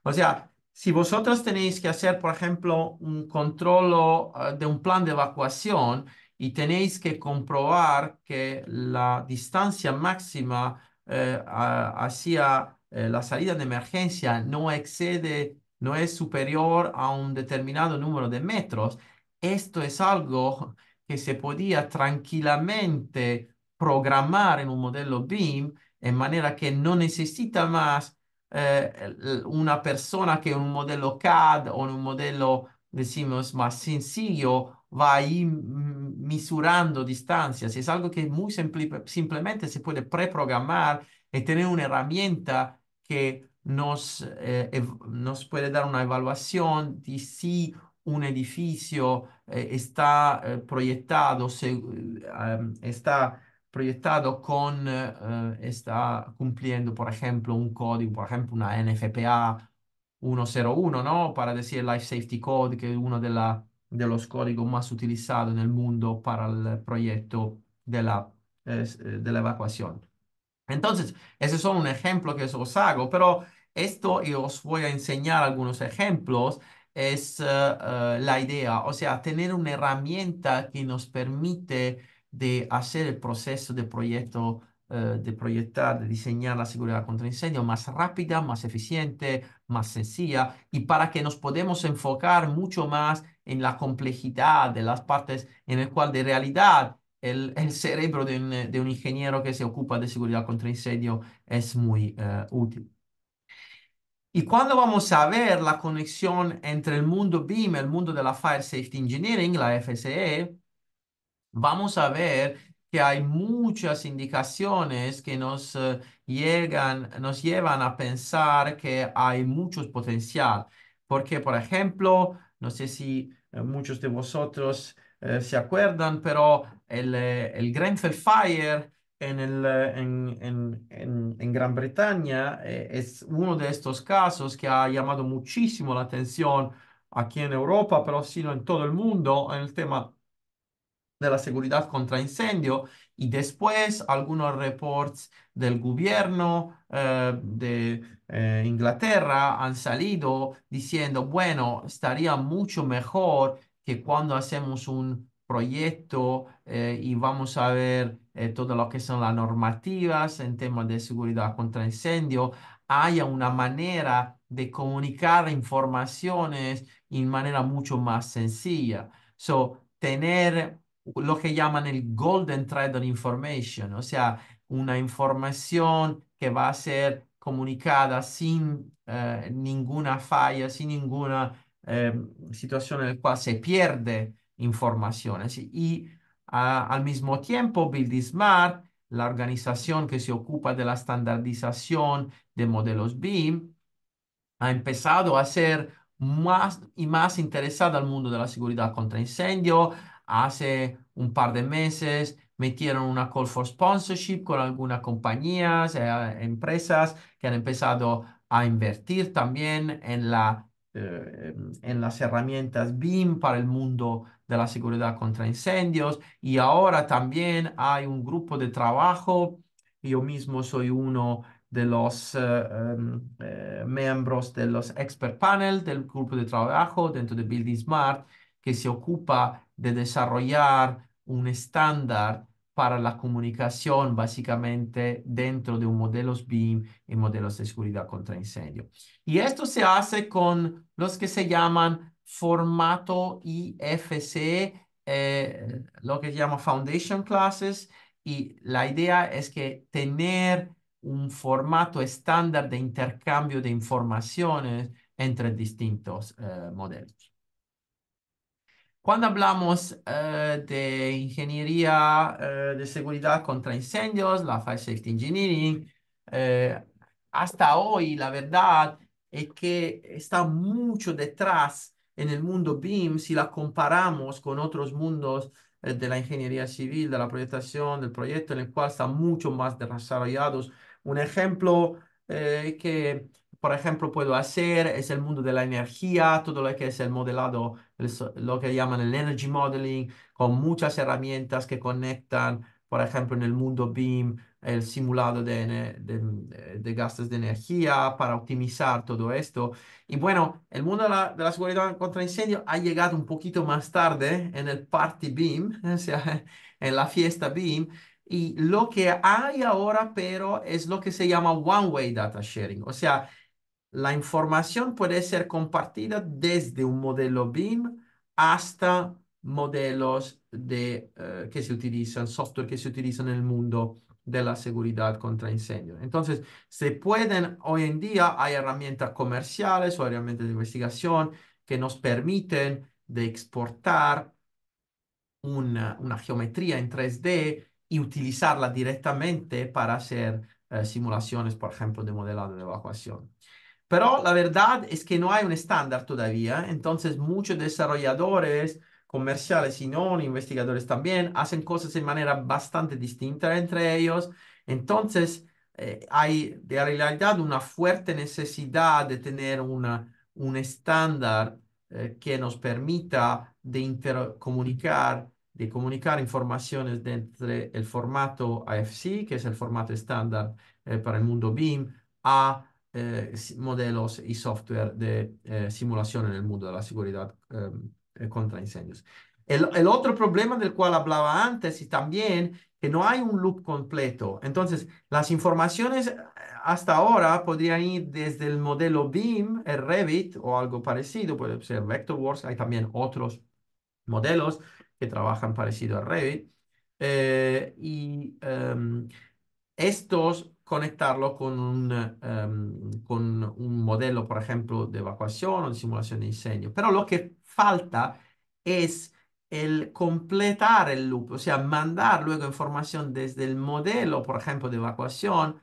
O sea, si vosotros tenéis que hacer, por ejemplo, un control eh, de un plan de evacuación y tenéis que comprobar que la distancia máxima eh, hacia eh, la salida de emergencia no excede, no es superior a un determinado número de metros, esto es algo che si podia tranquillamente programmare in un modello BIM in maniera che non necesita más eh, una persona che en un modello CAD o en un modello decimos, más sencillo, va ahí misurando distancias. è algo que muy simplemente se puede preprogramar y tener una herramienta che nos, eh, nos puede dar una evaluación de si un edificio eh, está, eh, proyectado, eh, em, está proyectado con, está cumpliendo, por ejemplo, un código, por ejemplo, una NFPA 101, ¿no? Para decir Life Safety Code, que es uno de, los códigos más utilizados en el mundo para el proyecto de la, evacuación. Entonces, ese es un ejemplo que os hago, pero esto y os voy a enseñar algunos ejemplos es eh, eh, la idea, o sea, tener una herramienta que nos permite de hacer el proceso de proyecto, eh, de proyectar, de diseñar la seguridad contra incendio más rápida, más eficiente, más sencilla y para que nos podamos enfocar mucho más en la complejidad de las partes en el cual de realidad el, cerebro de un, de un ingeniero que se ocupa de seguridad contra incendio es muy útil. Y cuando vamos a ver la conexión entre el mundo BIM, el mundo de la Fire Safety Engineering, la FSE, vamos a ver que hay muchas indicaciones que nos, eh, llegan, nos llevan a pensar que hay mucho potencial. Porque, por ejemplo, no sé si eh, muchos de vosotros eh, se acuerdan, pero el, el Grenfell Fire en, el, eh, en, Gran Bretaña eh, es uno de estos casos que ha llamado muchísimo la atención aquí en Europa, pero sino en todo el mundo, en el tema de la seguridad contra incendio y después algunos reports del gobierno eh, de Inglaterra han salido diciendo, bueno, estaría mucho mejor que cuando hacemos un proyecto y vamos a ver eh, todo lo que son las normativas en temas de seguridad contra incendio, haya una manera de comunicar informaciones en manera mucho más sencilla. So, tener lo que llaman el golden thread of information, o sea, una información que va a ser comunicada sin eh, ninguna falla, sin ninguna eh, situación en la cual se pierde información. Y al mismo tiempo, Smart, la organización que se ocupa de la estandarización de modelos BIM, ha empezado a ser más y más interesada al mundo de la seguridad contra incendio. Hace un par de meses metieron una call for sponsorship con algunas compañías, eh, empresas que han empezado a invertir también en, la, eh, en las herramientas BIM para el mundo de la seguridad contra incendios y ahora también hay un grupo de trabajo. Yo mismo soy uno de los eh, em, eh, miembros de los expert panel del grupo de trabajo dentro de Building Smart que se ocupa de desarrollar un estándar para la comunicación básicamente dentro de un modelo BIM y modelos de seguridad contra incendio. Y esto se hace con los que se llaman formato IFC, eh, lo que se llama Foundation Classes, y la idea es que tener un formato estándar de intercambio de informaciones entre distintos eh, modelos. Cuando hablamos eh, de ingeniería de seguridad contra incendios, la Fire Safety Engineering, hasta hoy la verdad es que está mucho detrás en el mundo BIM, si la comparamos con otros mundos eh, de la ingeniería civil, de la proyectación, del proyecto, en el cual están mucho más desarrollados. Un ejemplo eh, que, por ejemplo, puedo hacer es el mundo de la energía, todo lo que es el modelado, lo que llaman el energy modeling, con muchas herramientas que conectan por ejemplo, en el mundo BIM, el simulado de, de, eh, de gastos de energía para optimizar todo esto. Y bueno, el mundo de la, de la, seguridad contra incendio ha llegado un poquito más tarde en el party BIM, o sea, en la fiesta BIM. Y lo que hay ahora, pero es lo que se llama one-way data sharing. O sea, la información puede ser compartida desde un modelo BIM hasta modelos de, eh, que se utilizan, software que se utiliza en el mundo de la seguridad contra incendios. Entonces, se pueden, hoy en día hay herramientas comerciales o herramientas de investigación que nos permiten de exportar una, una geometría en 3D y utilizarla directamente para hacer eh, simulaciones, por ejemplo, de modelado de evacuación. Pero la verdad es que no hay un estándar todavía, entonces muchos desarrolladores comerciales sino investigadores también, hacen cosas de manera bastante distinta entre ellos. Entonces, eh, hay de realidad una fuerte necesidad de tener una, un estándar eh, que nos permita de intercomunicar de comunicar informaciones dentro el formato AFC, que es el formato estándar eh, para el mundo BIM, a modelos y software de simulación en el mundo de la seguridad em, eh, contra incendios. El, otro problema del cual hablaba antes y también que no hay un loop completo. Entonces, las informaciones eh, hasta ahora podrían ir desde el modelo BIM, el eh, Revit o algo parecido, puede ser Vectorworks, hay también otros modelos que trabajan parecido a Revit. y em, estos conectarlo con un, em, con un modelo, por ejemplo, de evacuación o de simulación de incendio. Pero lo que falta es el completar el loop, o sea, mandar luego información desde el modelo, por ejemplo, de evacuación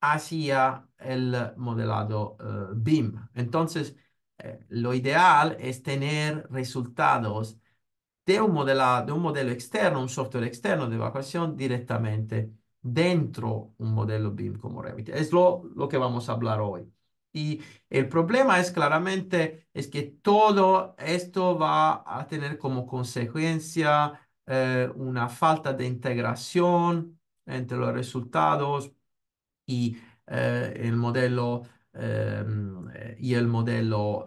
hacia el modelado eh, BIM. Entonces, eh, lo ideal es tener resultados de un, de un modelo externo, un software externo de evacuación directamente dentro un modelo BIM como Revit. Es lo, que vamos a hablar hoy. Y el problema es claramente es que todo esto va a tener como consecuencia eh, una falta de integración entre los resultados y eh, el modelo eh, y el modelo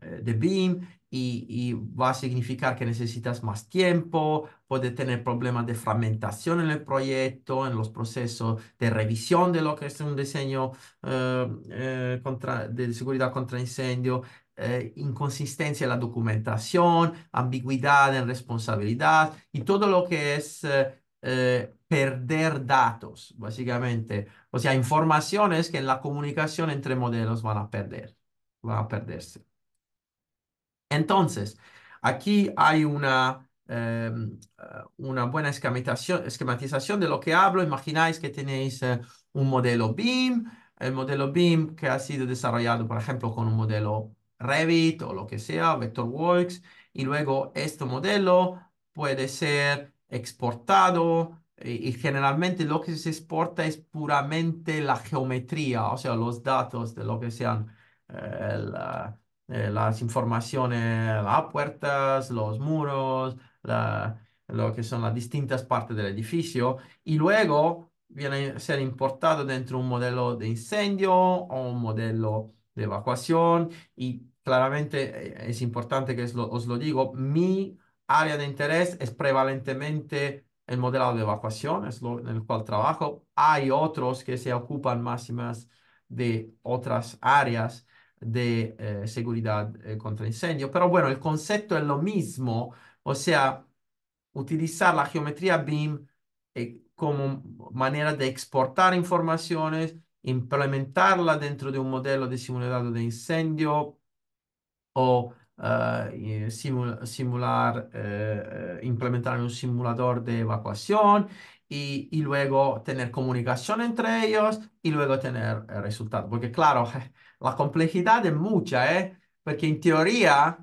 de BIM y, va a significar que necesitas más tiempo, puede tener problemas de fragmentación en el proyecto, en los procesos de revisión de lo que es un diseño eh, eh, contra, de seguridad contra incendio, eh, inconsistencia en la documentación, ambigüedad en responsabilidad y todo lo que es... perder datos, básicamente, o sea, informaciones que en la comunicación entre modelos van a perder, van a perderse. Entonces, aquí hay una, em, eh, una buena esquematización, de lo que hablo. Imagináis que tenéis eh, un modelo BIM, el modelo BIM que ha sido desarrollado, por ejemplo, con un modelo Revit o lo que sea, Vectorworks, y luego este modelo puede ser exportado y, generalmente lo que se exporta es puramente la geometría, o sea, los datos de lo que sean el eh, eh, las informaciones, las puertas, los muros, lo que son las distintas partes del edificio y luego viene a ser importado dentro un modelo de incendio o un modelo de evacuación y claramente eh, es importante que os lo digo, mi área de interés es prevalentemente el modelo de evacuación, es lo en el cual trabajo. Hay otros que se ocupan más y más de otras áreas, de eh, seguridad eh, contra incendio. Pero bueno, el concepto es lo mismo, o sea, utilizar la geometría BIM eh, como manera de exportar informaciones, implementarla dentro de un modelo de simulado de incendio o simular, implementar un simulador de evacuación y, y, luego tener comunicación entre ellos y luego tener resultados. Porque claro, La complejidad es mucha, eh? Porque en teoría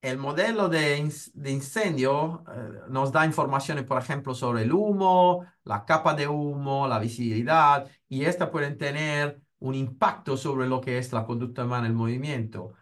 el modelo de, incendio eh, nos da informaciones, por ejemplo, sobre el humo, la capa de humo, la visibilidad, y estas pueden tener un impacto sobre lo que es la conducta humana, el movimiento.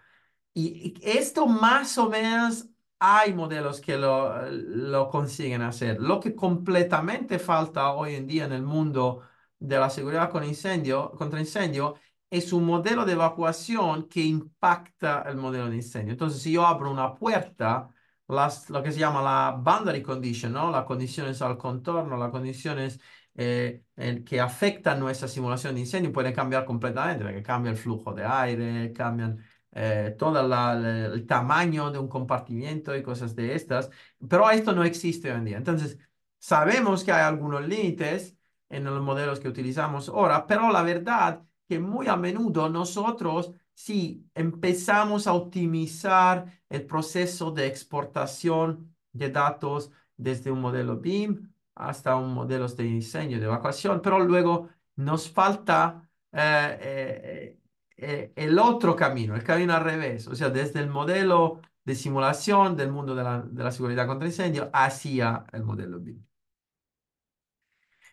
Y, esto más o menos hay modelos que lo, lo consiguen hacer. Lo que completamente falta hoy en día en el mundo de la seguridad incendio, contra incendio es un modelo de evacuación que impacta el modelo de incendio. Entonces, si yo abro una puerta, las, lo que se llama la boundary condition, ¿no? las condiciones al contorno, las condiciones eh, que afectan nuestra simulación de incendio pueden cambiar completamente, porque cambia el flujo de aire, cambian eh, todo el tamaño de un compartimiento y cosas de estas, pero esto no existe hoy en día. Entonces, sabemos que hay algunos límites en los modelos que utilizamos ahora, pero la verdad muy a menudo nosotros, si empezamos a optimizar el proceso de exportación de datos desde un modelo BIM hasta un modelo de diseño de evacuación, pero luego nos falta eh, eh, eh, el otro camino, el camino al revés, o sea, desde el modelo de simulación del mundo de la, seguridad contra incendio hacia el modelo BIM.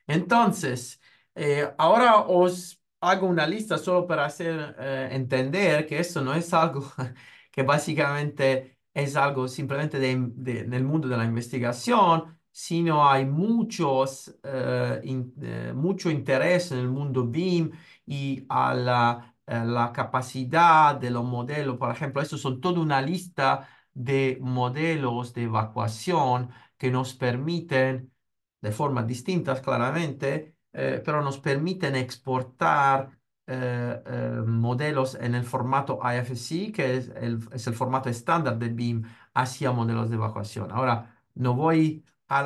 Entonces, ahora os hago una lista solo para hacer eh, entender que esto no es algo que básicamente es algo simplemente de, del mundo de la investigación, sino hay muchos, eh, eh, mucho interés en el mundo BIM y a la, la, capacidad de los modelos. Por ejemplo, esto son toda una lista de modelos de evacuación que nos permiten, de formas distintas claramente, eh, pero nos permiten exportar eh, eh, modelos en el formato IFC, que es el, formato estándar de BIM, hacia modelos de evacuación. Ahora, no voy a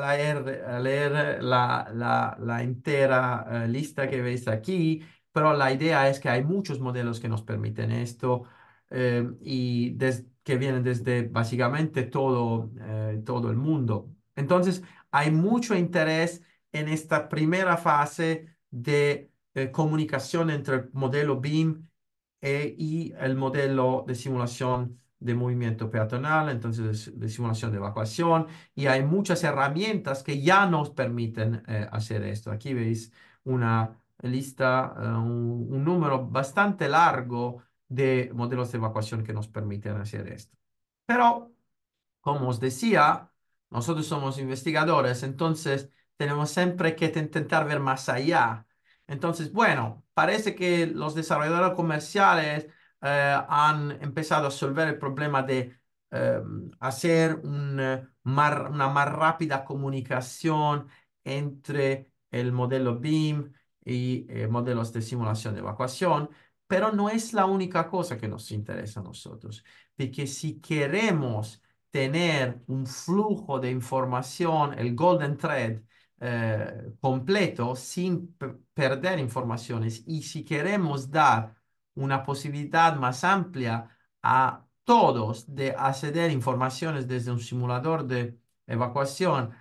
leer, la, la, entera lista que veis aquí, pero la idea es que hay muchos modelos que nos permiten esto y que vienen desde básicamente todo, todo el mundo. Entonces, hay mucho interés en esta primera fase de eh, comunicación entre el modelo BIM y e el modelo de simulación de movimiento peatonal, entonces de simulación de evacuación, y hay muchas herramientas que ya nos permiten eh, hacer esto. Aquí veis una lista, eh, un, número bastante largo de modelos de evacuación que nos permiten hacer esto. Pero, como os decía, nosotros somos investigadores, entonces tenemos siempre que intentar ver más allá. Entonces, bueno, parece que los desarrolladores comerciales eh, han empezado a resolver el problema de em, hacer un, eh, una más rápida comunicación entre el modelo BIM y eh, modelos de simulación de evacuación, pero no es la única cosa que nos interesa a nosotros, porque si queremos tener un flujo de información, el golden thread eh, completo sin perder informaciones. Y si queremos dar una posibilidad más amplia a todos de acceder a informaciones desde un simulador de evacuación,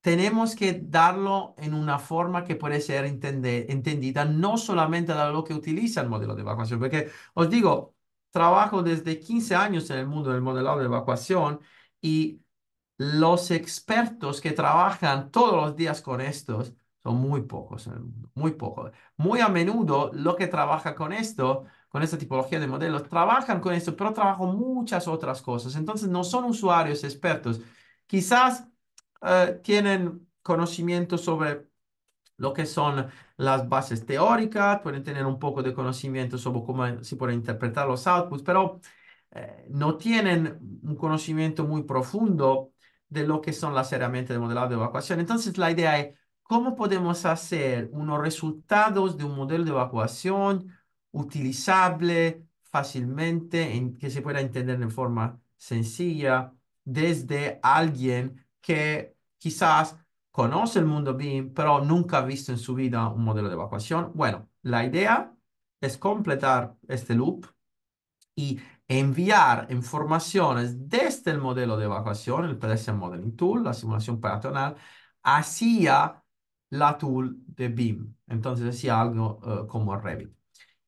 tenemos que darlo en una forma que puede ser entendida no solamente a lo que utiliza el modelo de evacuación, porque os digo, trabajo desde 15 años en el mundo del modelado de evacuación y los expertos que trabajan todos los días con estos son muy pocos muy pocos. Muy a menudo lo que trabaja con esto, con esta tipología de modelos, trabajan con esto, pero trabajan muchas otras cosas. Entonces no son usuarios expertos. Quizás eh, tienen conocimiento sobre lo que son las bases teóricas, pueden tener un poco de conocimiento sobre cómo se pueden interpretar los outputs, pero eh, no tienen un conocimiento muy profundo de lo que son las herramientas de modelado de evacuación. Entonces, la idea es cómo podemos hacer unos resultados de un modelo de evacuación utilizable fácilmente, que se pueda entender de forma sencilla desde alguien que quizás conoce el mundo BIM, pero nunca ha visto en su vida un modelo de evacuación. Bueno, la idea es completar este loop y enviar informaciones desde el modelo de evacuación, el PSM Modeling Tool, la simulación peatonal, hacia la tool de BIM. Entonces, hacia algo eh, como Revit.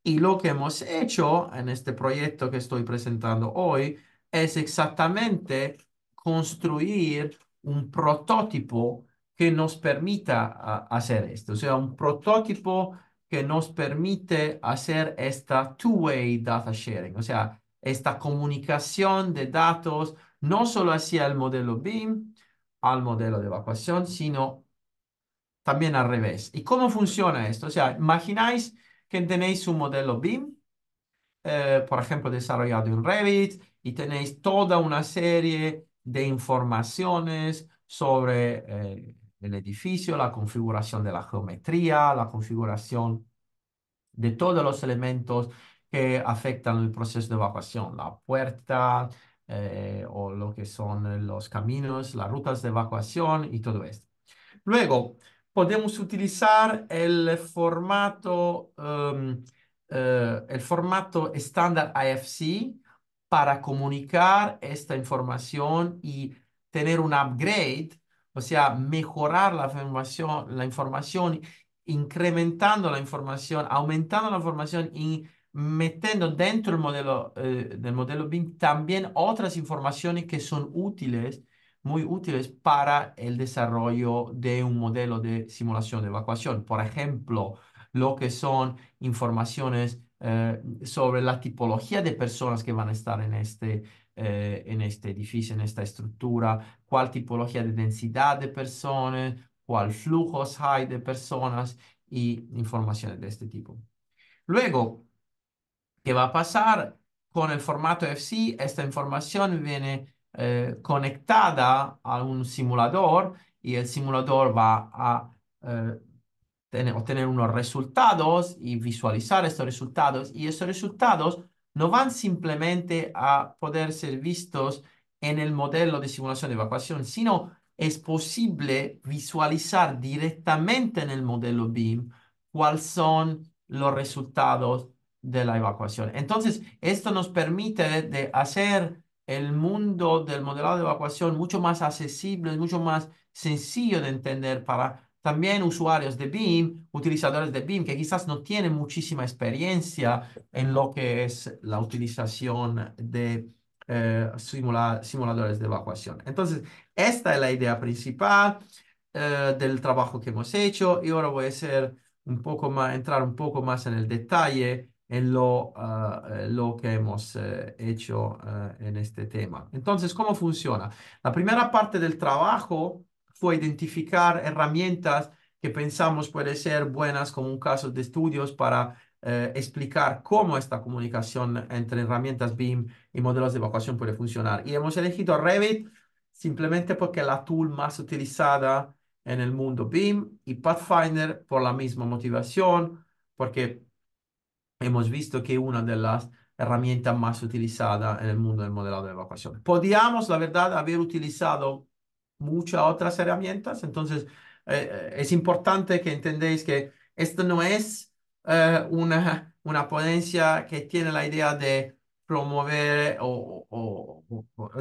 Y lo que hemos hecho en este proyecto que estoy presentando hoy es exactamente construir un prototipo que nos permita hacer esto. O sea, un prototipo que nos permite hacer esta two-way data sharing. O sea, esta comunicación de datos no solo hacia el modelo BIM, al modelo de evacuación, sino también al revés. ¿Y cómo funciona esto? O sea, imagináis que tenéis un modelo BIM, eh, por ejemplo, desarrollado en Revit, y tenéis toda una serie de informaciones sobre eh, el edificio, la configuración de la geometría, la configuración de todos los elementos que afectan el proceso de evacuación, la puerta eh, o lo que son los caminos, las rutas de evacuación y todo esto. Luego, podemos utilizar el formato, em, eh, el formato estándar IFC para comunicar esta información y tener un upgrade, o sea, mejorar la información, la información incrementando la información, aumentando la información y metiendo dentro eh, del modelo, del modelo BIM también otras informaciones que son útiles, muy útiles para el desarrollo de un modelo de simulación de evacuación. Por ejemplo, lo que son informaciones eh, sobre la tipología de personas que van a estar en este, eh, en este edificio, en esta estructura, cuál tipología de densidad de personas, cuál flujos hay de personas y informaciones de este tipo. Luego, ¿Qué va a pasar con el formato FC? Esta información viene eh, conectada a un simulador y el simulador va a eh, obtener unos resultados y visualizar estos resultados. Y esos resultados no van simplemente a poder ser vistos en el modelo de simulación de evacuación, sino es posible visualizar directamente en el modelo BIM cuáles son los resultados de la evacuación. Entonces, esto nos permite de hacer el mundo del modelado de evacuación mucho más accesible, mucho más sencillo de entender para también usuarios de BIM, utilizadores de BIM, que quizás no tienen muchísima experiencia en lo que es la utilización de eh, simuladores de evacuación. Entonces, esta es la idea principal eh, del trabajo que hemos hecho y ahora voy a ser un poco más, entrar un poco más en el detalle en ah, eh, lo, que hemos eh, hecho eh, en este tema. Entonces, ¿cómo funciona? La primera parte del trabajo fue identificar herramientas que pensamos pueden ser buenas como un caso de estudios para explicar cómo esta comunicación entre herramientas BIM y modelos de evacuación puede funcionar. Y hemos elegido Revit simplemente porque es la tool más utilizada en el mundo BIM y Pathfinder por la misma motivación, porque hemos visto que una de las herramientas más utilizadas en el mundo del modelado de evacuación. Podíamos, la verdad, haber utilizado muchas otras herramientas, entonces eh, eh, es importante que entendéis que esto no es eh, una, una ponencia que tiene la idea de promover o,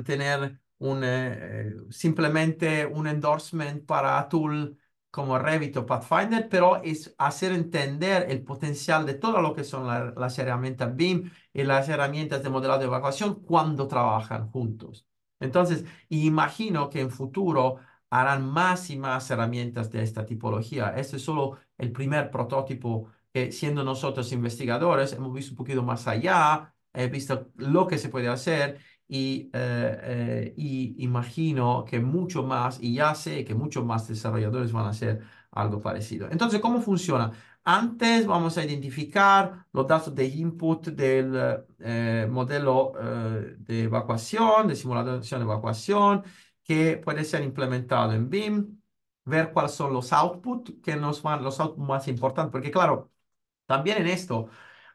tener un, simplemente un endorsement para Atul como Revit o Pathfinder, pero es hacer entender el potencial de todo lo que son las herramientas BIM y las herramientas de modelado de evacuación cuando trabajan juntos. Entonces, imagino que en futuro harán más y más herramientas de esta tipología. Este es solo el primer prototipo que siendo nosotros investigadores hemos visto un poquito más allá, he visto lo que se puede hacer eh, eh, y, imagino que mucho más, y ya sé que muchos más desarrolladores van a hacer algo parecido. Entonces, ¿cómo funciona? Antes vamos a identificar los datos de input del eh, modelo de evacuación, de simulación de evacuación, que puede ser implementado en BIM, ver cuáles son los outputs que nos van, los outputs más importantes, porque claro, también en esto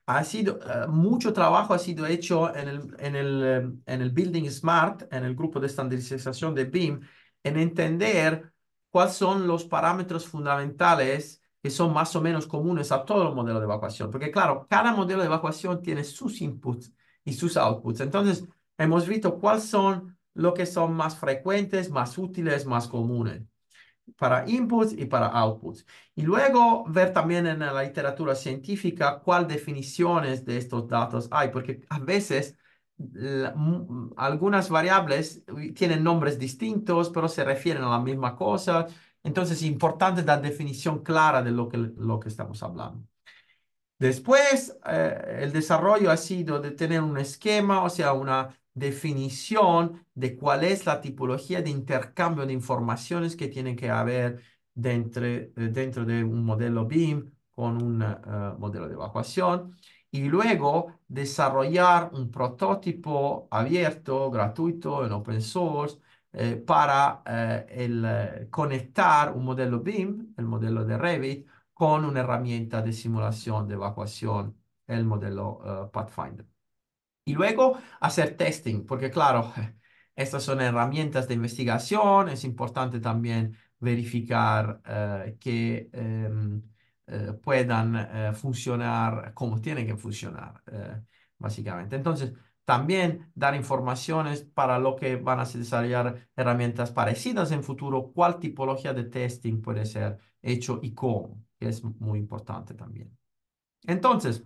ha sido, eh, mucho trabajo ha sido hecho en el, en, el, em, en el Building Smart, en el grupo de estandarización de BIM, en entender cuáles son los parámetros fundamentales que son más o menos comunes a todo el modelo de evacuación. Porque claro, cada modelo de evacuación tiene sus inputs y sus outputs. Entonces, hemos visto cuáles son los que son más frecuentes, más útiles, más comunes para inputs y para outputs. Y luego ver también en la literatura científica cuál definiciones de estos datos hay, porque a veces algunas variables tienen nombres distintos, pero se refieren a la misma cosa. Entonces, es importante dar definición clara de lo que, lo que estamos hablando. Después, eh, el desarrollo ha sido de tener un esquema, o sea, una definición de cuál es la tipología de intercambio de informaciones que tiene que haber dentro, eh, dentro de un modelo BIM con un eh, modelo de evacuación y luego desarrollar un prototipo abierto, gratuito, en open source, eh, para conectar un modelo BIM, el modelo de Revit, con una herramienta de simulación de evacuación, el modelo Pathfinder. Y luego hacer testing, porque claro, estas son herramientas de investigación, es importante también verificar eh, que em, eh, puedan eh, funcionar como tienen que funcionar, básicamente. Entonces, también dar informaciones para lo que van a desarrollar herramientas parecidas en futuro, cuál tipología de testing puede ser hecho y cómo, es muy importante también. Entonces,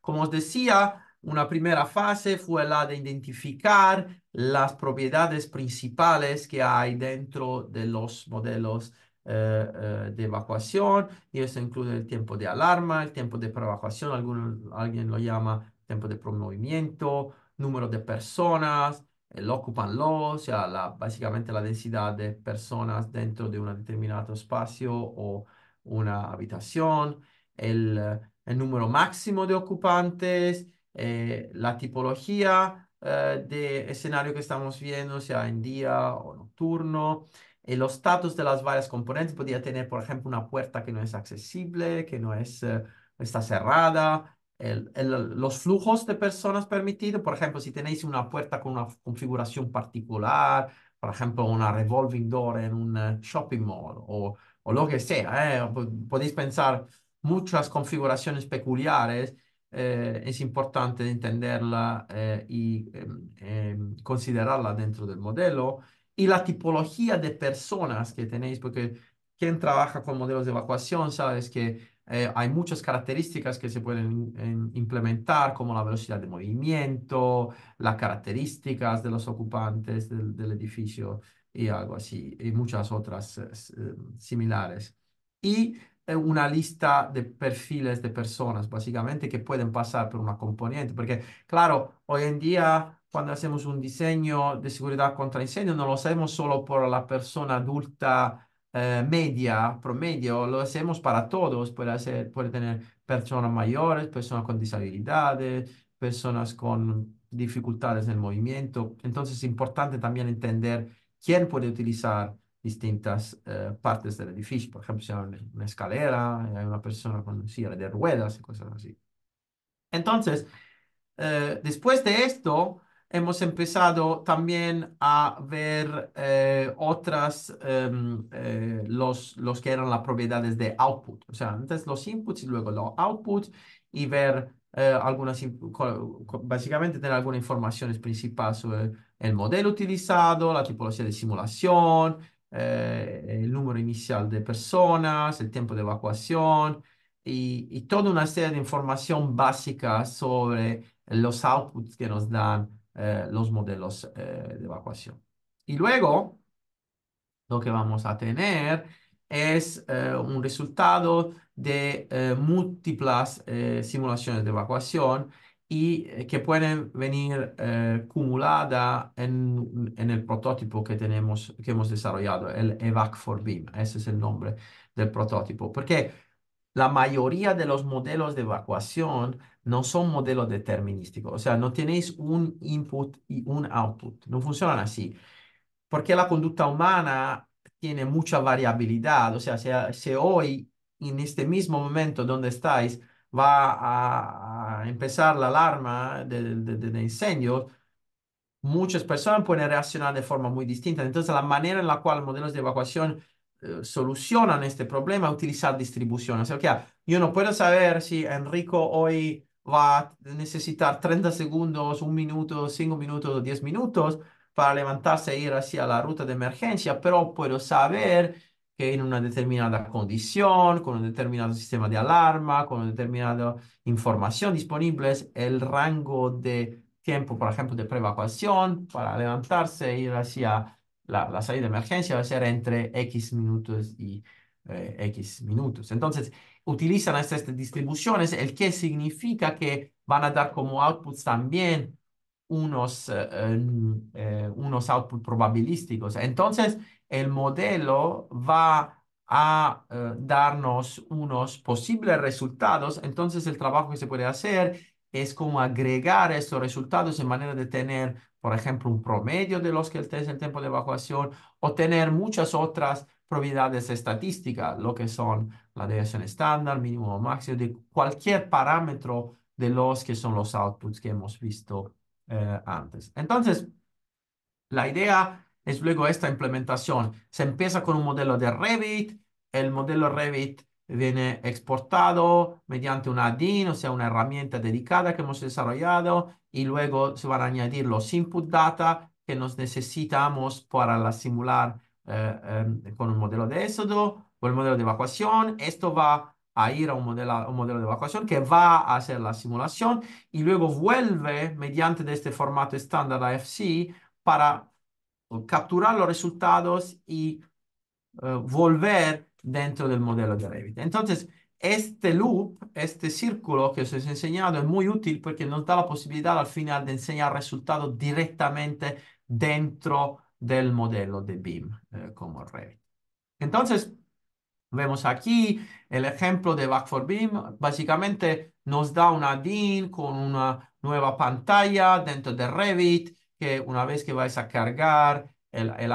como os decía, una primera fase fue la de identificar las propiedades principales que hay dentro de los modelos eh, eh, de evacuación y eso incluye el tiempo de alarma, el tiempo de preevacuación, evacuación alguien lo llama tiempo de promovimiento, número de personas, el ocupanlo, o sea, la, básicamente la densidad de personas dentro de un determinado espacio o una habitación, el, eh, el número máximo de ocupantes, eh, la tipología eh, de escenario que estamos viendo, sea en día o nocturno, y eh, los status de las varias componentes. Podría tener, por ejemplo, una puerta que no es accesible, que no es, está cerrada. los flujos de personas permitidos, por ejemplo, si tenéis una puerta con una configuración particular, por ejemplo, una revolving door en un shopping mall o lo que sea, podéis pensar muchas configuraciones peculiares eh, es importante entenderla eh, y em, em, considerarla dentro del modelo. Y la tipología de personas que tenéis, porque quien trabaja con modelos de evacuación sabes que eh, hay muchas características que se pueden em, implementar, como la velocidad de movimiento, las características de los ocupantes del, edificio y algo así, y muchas otras similares. Y eh, una lista de perfiles de personas, básicamente, que pueden pasar por una componente. Porque, claro, hoy en día, cuando hacemos un diseño de seguridad contra incendio, no lo hacemos solo por la persona adulta eh, media, promedio, lo hacemos para todos. Puede, hacer, puede tener personas mayores, personas con disabilidades, personas con dificultades en el movimiento. Entonces, es importante también entender quién puede utilizar distintas eh, partes del edificio. Por ejemplo, si hay una escalera, hay una persona con silla de ruedas y cosas así. Entonces, eh, después de esto, hemos empezado también a ver eh, otras, em, los, los que eran las propiedades de output. O sea, antes los inputs y luego los outputs y ver algunas, básicamente tener algunas informaciones principales sobre el modelo utilizado, la tipología de simulación, eh, el número inicial de personas, el tiempo de evacuación y, toda una serie de información básica sobre los outputs que nos dan eh, los modelos eh, de evacuación. Y luego, lo que vamos a tener es un resultado de múltiples simulaciones de evacuación y eh, que pueden venir eh, acumulada en, en, el prototipo que tenemos, que hemos desarrollado, el evac for beam Ese es el nombre del prototipo, porque la mayoría de los modelos de evacuación no son modelos determinísticos, o sea, no tenéis un input y un output, no funcionan así, porque la conducta humana tiene mucha variabilidad, o sea, si, si hoy, en este mismo momento donde estáis, va a empezar la alarma de, de, incendios, muchas personas pueden reaccionar de forma muy distinta. Entonces, la manera en la cual modelos de evacuación eh, solucionan este problema es utilizar distribución. O sea, ah, yo no puedo saber si Enrico hoy va a necesitar 30 segundos, un minuto, 5 minutos, o 10 minutos para levantarse e ir hacia la ruta de emergencia, pero puedo saber que en una determinada condición, con un determinado sistema de alarma, con una determinada información disponible, el rango de tiempo, por ejemplo, de preevacuación para levantarse e ir hacia la, salida de emergencia va a ser entre X minutos y eh, X minutos. Entonces, utilizan estas distribuciones, el que significa que van a dar como outputs también unos, eh, eh, unos outputs probabilísticos. Entonces, el modelo va a eh, darnos unos posibles resultados, entonces el trabajo que se puede hacer es como agregar estos resultados de manera de tener, por ejemplo, un promedio de los que el test el tiempo de evacuación o tener muchas otras propiedades estadísticas, lo que son la deviación estándar, mínimo o máximo, de cualquier parámetro de los que son los outputs que hemos visto eh, antes. Entonces, la idea es luego esta implementación. Se empieza con un modelo de Revit, el modelo Revit viene exportado mediante una DIN, o sea, una herramienta dedicada que hemos desarrollado, y luego se van a añadir los input data que nos necesitamos para la simular eh, eh, con un modelo de éxodo o el modelo de evacuación. Esto va a ir a un modelo, un modelo de evacuación que va a hacer la simulación y luego vuelve mediante este formato estándar AFC para capturar los resultados y eh, volver dentro del modelo de Revit. Entonces, este loop, este círculo que os he enseñado es muy útil porque nos da la posibilidad al final de enseñar resultados directamente dentro del modelo de BIM eh, como Revit. Entonces, vemos aquí el ejemplo de Back for BIM. Básicamente nos da una DIN con una nueva pantalla dentro de Revit que una vez que vais a cargar el, el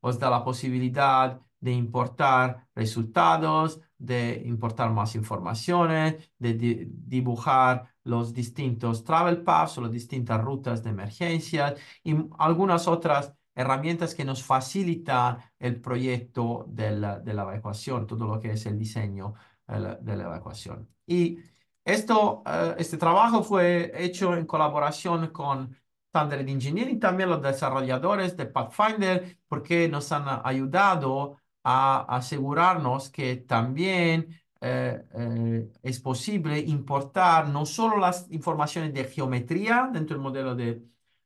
os da la posibilidad de importar resultados, de importar más informaciones, de dibujar los distintos travel paths o las distintas rutas de emergencia y algunas otras herramientas que nos facilitan el proyecto de la evacuación, todo lo que es el diseño eh, de la evacuación. Y esto, eh, este trabajo fue hecho en colaboración con Standard Engineering también, los desarrolladores de Pathfinder, porque nos han ayudado a asegurarnos que también eh, eh, es posible importar no solo las informaciones de geometría dentro del modelo de,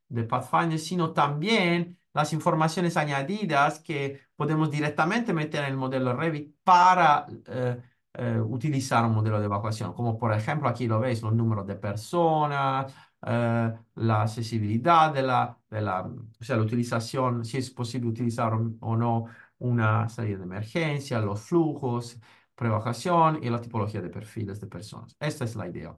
de Pathfinder, sino también las informaciones añadidas que podemos directamente meter en el modelo Revit para eh, utilizar un modelo de evacuación, como por ejemplo aquí lo veis, los números de personas, eh, la accesibilidad de la, de la, o sea, la utilización, si es posible utilizar o no una salida de emergencia, los flujos, prevagación y e la tipología de perfiles de personas. Esta es la idea.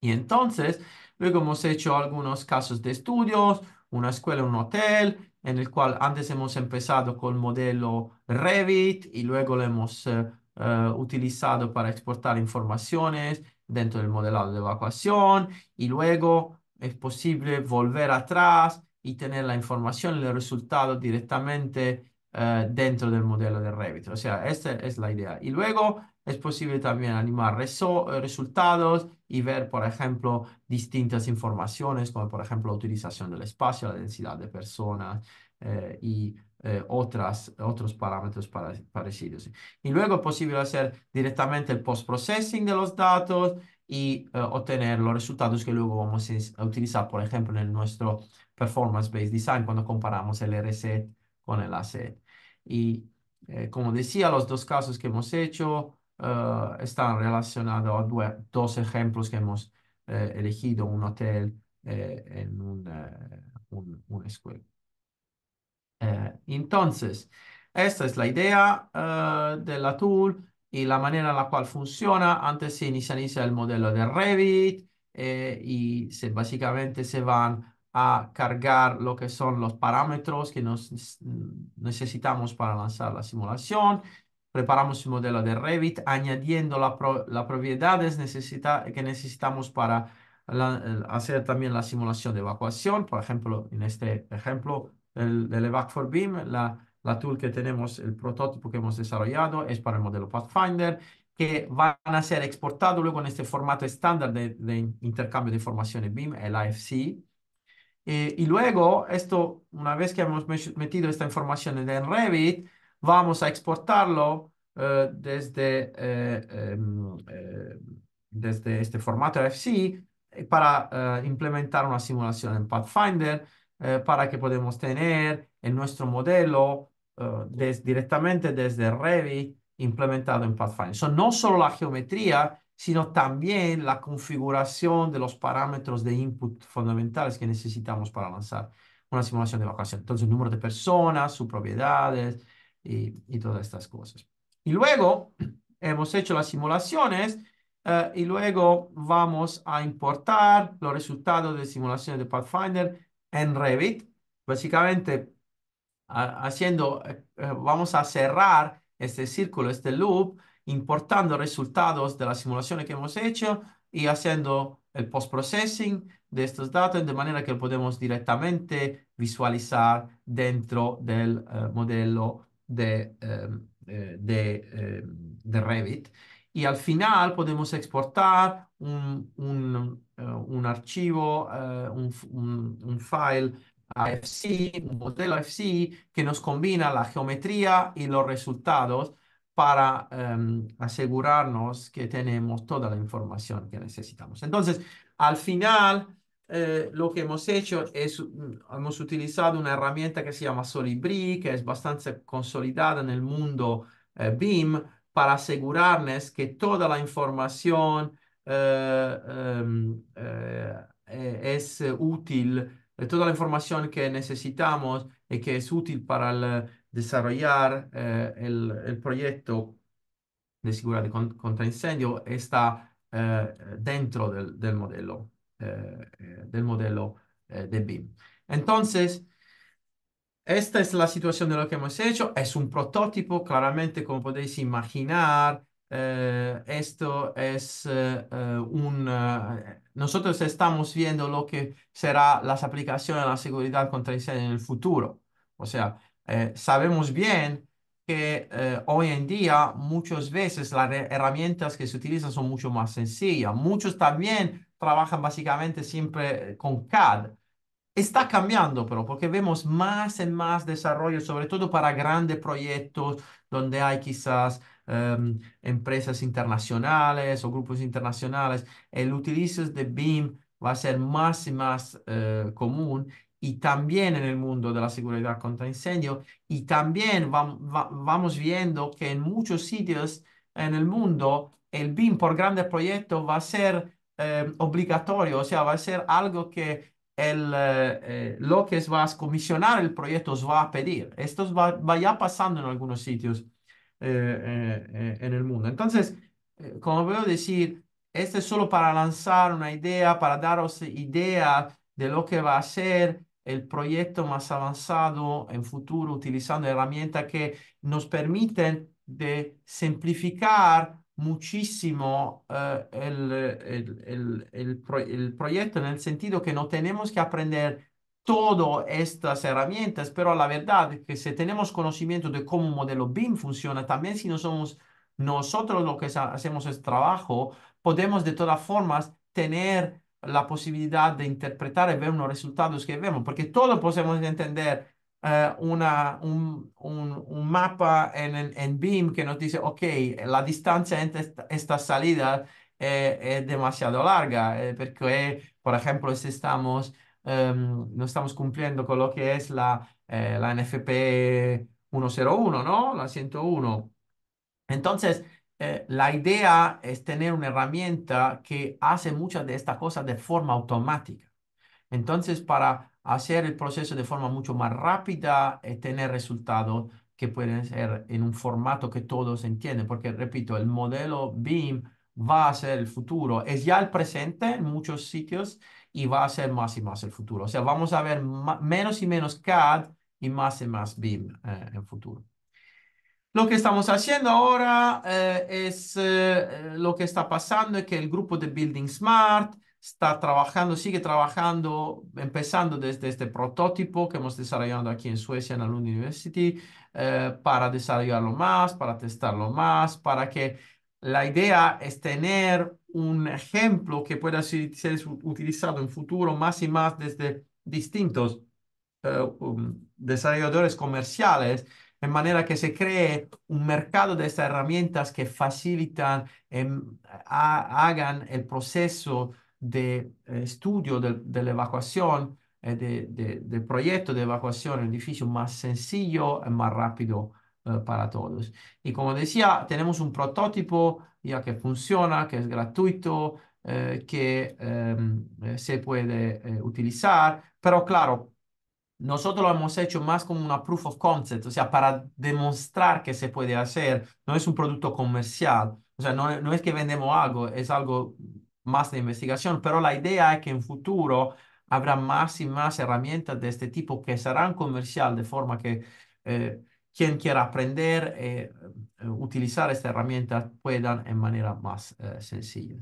Y e entonces, luego hemos hecho algunos casos de estudios, una escuela, e un hotel, en el cual antes hemos empezado con el modelo Revit y luego lo hemos eh, utilizado para exportar informaciones dentro del modelado de evacuación y luego es posible volver atrás y tener la información, los resultados directamente eh, dentro del modelo de Revit. O sea, esta es la idea. Y luego es posible también animar eh, resultados y ver, por ejemplo, distintas informaciones, como por ejemplo la utilización del espacio, la densidad de personas eh, y eh, otras, otros parámetros parecidos. Y luego es posible hacer directamente el post-processing de los datos y eh, obtener los resultados que luego vamos a utilizar, por ejemplo, en nuestro performance-based design cuando comparamos el RSET con el ASET. Y eh, como decía, los dos casos que hemos hecho están relacionados a dos, ejemplos que hemos elegido, un hotel en un, un, escuela. Eh, entonces, esta es la idea eh, de la tool y la manera en la cual funciona. Antes se inicializa el modelo de Revit eh, y se, básicamente se van a cargar lo que son los parámetros que nos necesitamos para lanzar la simulación. Preparamos el modelo de Revit añadiendo las la propiedades que necesitamos para hacer también la simulación de evacuación. Por ejemplo, en este ejemplo, el, del evac 4 BIM, la, tool que tenemos, el prototipo que hemos desarrollado es para el modelo Pathfinder, que van a ser exportados luego en este formato estándar de, intercambio de información BIM, el IFC. Eh, y luego, esto, una vez que hemos metido esta información en Revit, vamos a exportarlo eh, desde, eh, em, desde este formato IFC para implementar una simulación en Pathfinder eh, para que podamos tener en nuestro modelo eh, directamente desde Revit implementado en Pathfinder. So, no solo la geometría, sino también la configuración de los parámetros de input fundamentales que necesitamos para lanzar una simulación de evacuación. Entonces, el número de personas, sus propiedades y, todas estas cosas. Y luego hemos hecho las simulaciones eh, y luego vamos a importar los resultados de simulaciones de Pathfinder en Revit, básicamente haciendo, eh, eh, vamos a cerrar este círculo, este loop, importando resultados de la simulaciones que hemos hecho y haciendo el post-processing de estos datos de manera que podemos directamente visualizar dentro del eh, modelo de, de, de Revit y al final podemos exportar un, un, eh, un archivo, eh, un, un, file AFC, un modelo AFC que nos combina la geometría y los resultados para em, asegurarnos que tenemos toda la información que necesitamos. Entonces, al final, eh, lo que hemos hecho es, mm, hemos utilizado una herramienta que se llama Solibri, que es bastante consolidada en el mundo BIM, para asegurarnos que toda la información eh, em, eh, eh, es útil, toda la información que necesitamos y que es útil para desarrollar el, proyecto de seguridad contra incendio está dentro del, del modelo, del modelo de BIM. Entonces, esta es la situación de lo que hemos hecho. Es un prototipo, claramente, como podéis imaginar. Eh, esto es eh, eh, un... nosotros estamos viendo lo que será las aplicaciones de la seguridad contra contraseña en el futuro. O sea, sabemos bien que hoy en día muchas veces las herramientas que se utilizan son mucho más sencillas. Muchos también trabajan básicamente siempre con CAD Está cambiando, pero porque vemos más y más desarrollo, sobre todo para grandes proyectos donde hay quizás em, empresas internacionales o grupos internacionales. El utilizo de BIM va a ser más y más eh, común y también en el mundo de la seguridad contra incendio. Y también vamos viendo que en muchos sitios en el mundo el BIM por grandes proyectos va a ser em, obligatorio, o sea, va a ser algo que el, eh, eh, lo que vas a comisionar el proyecto os va a pedir. Esto va, ya pasando en algunos sitios eh, en el mundo. Entonces, como veo decir, este es solo para lanzar una idea, para daros idea de lo que va a ser el proyecto más avanzado en futuro utilizando herramientas que nos permiten de simplificar muchísimo eh, el, el, proyecto en el sentido que no tenemos que aprender todas estas herramientas, pero la verdad es que si tenemos conocimiento de cómo un modelo BIM funciona, también si no somos nosotros lo que hacemos es trabajo, podemos de todas formas tener la posibilidad de interpretar y ver unos resultados que vemos, porque todos podemos entender eh, una, un, mapa en, en, BIM que nos dice, ok, la distancia entre esta, salidas salida eh, es demasiado larga, eh, porque, por ejemplo, si estamos, em, no estamos cumpliendo con lo que es la, la NFP 101, ¿no? La 101. Entonces, la idea es tener una herramienta que hace muchas de estas cosas de forma automática. Entonces, para hacer el proceso de forma mucho más rápida y eh, tener resultados que pueden ser en un formato que todos entienden, porque repito, el modelo BIM va a ser el futuro, es ya el presente en muchos sitios y va a ser más y más el futuro. O sea, vamos a ver menos y menos CAD y más y más BIM eh, en el futuro. Lo que estamos haciendo ahora eh, es lo que está pasando, es que el grupo de Building Smart está trabajando, sigue trabajando, empezando desde este prototipo que hemos desarrollado aquí en Suecia, en la Lund University, eh, para desarrollarlo más, para testarlo más, para que la idea es tener un ejemplo que pueda ser, utilizado en futuro más y más desde distintos eh, um, desarrolladores comerciales, en manera que se cree un mercado de estas herramientas que facilitan, em, hagan el proceso de eh, estudio de, la evacuación, eh, del proyecto de evacuación el edificio más sencillo y eh, más rápido para todos. Y como decía, tenemos un prototipo ya que funciona, que es gratuito, que em, se puede utilizar, pero claro, nosotros lo hemos hecho más como una proof of concept, o sea, para demostrar que se puede hacer, no es un producto comercial, o sea, no, no es que vendemos algo, es algo más de investigación, pero la idea es que en futuro habrá más y más herramientas de este tipo que serán comercial, de forma que eh, quien quiera aprender eh, utilizar esta herramienta puedan en manera más eh, sencilla.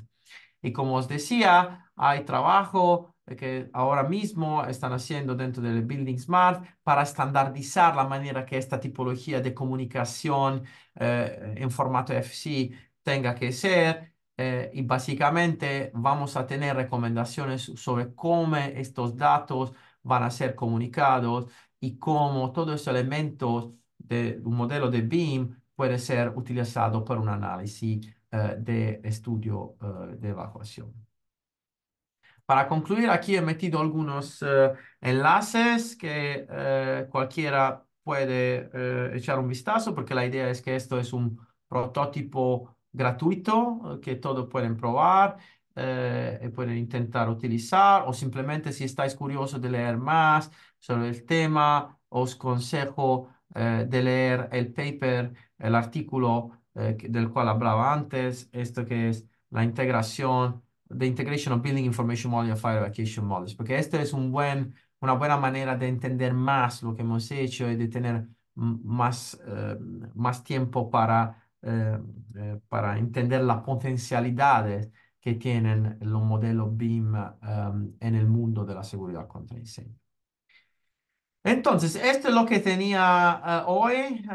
Y como os decía, hay trabajo que ahora mismo están haciendo dentro del Building Smart para estandarizar la manera que esta tipología de comunicación en formato FC tenga que ser eh, y básicamente vamos a tener recomendaciones sobre cómo estos datos van a ser comunicados y cómo todos ese elemento de un modelo de BIM puede ser utilizado para un análisis eh, de estudio eh, de evacuación. Para concluir, aquí he metido algunos enlaces que cualquiera puede echar un vistazo porque la idea es que esto es un prototipo gratuito que todos pueden probar eh, y pueden intentar utilizar o simplemente si estáis curiosos de leer más sobre el tema, os consejo eh, de leer el paper, el artículo eh, del cual hablaba antes, esto que es la integración, de integration of building information model and fire evacuation models, porque esto es un buen, una buena manera de entender más lo que hemos hecho y de tener más, más tiempo para eh, eh, para entender las potencialidades que tienen los modelos BIM eh, en el mundo de la seguridad contra incendios. Entonces, esto es lo que tenía hoy.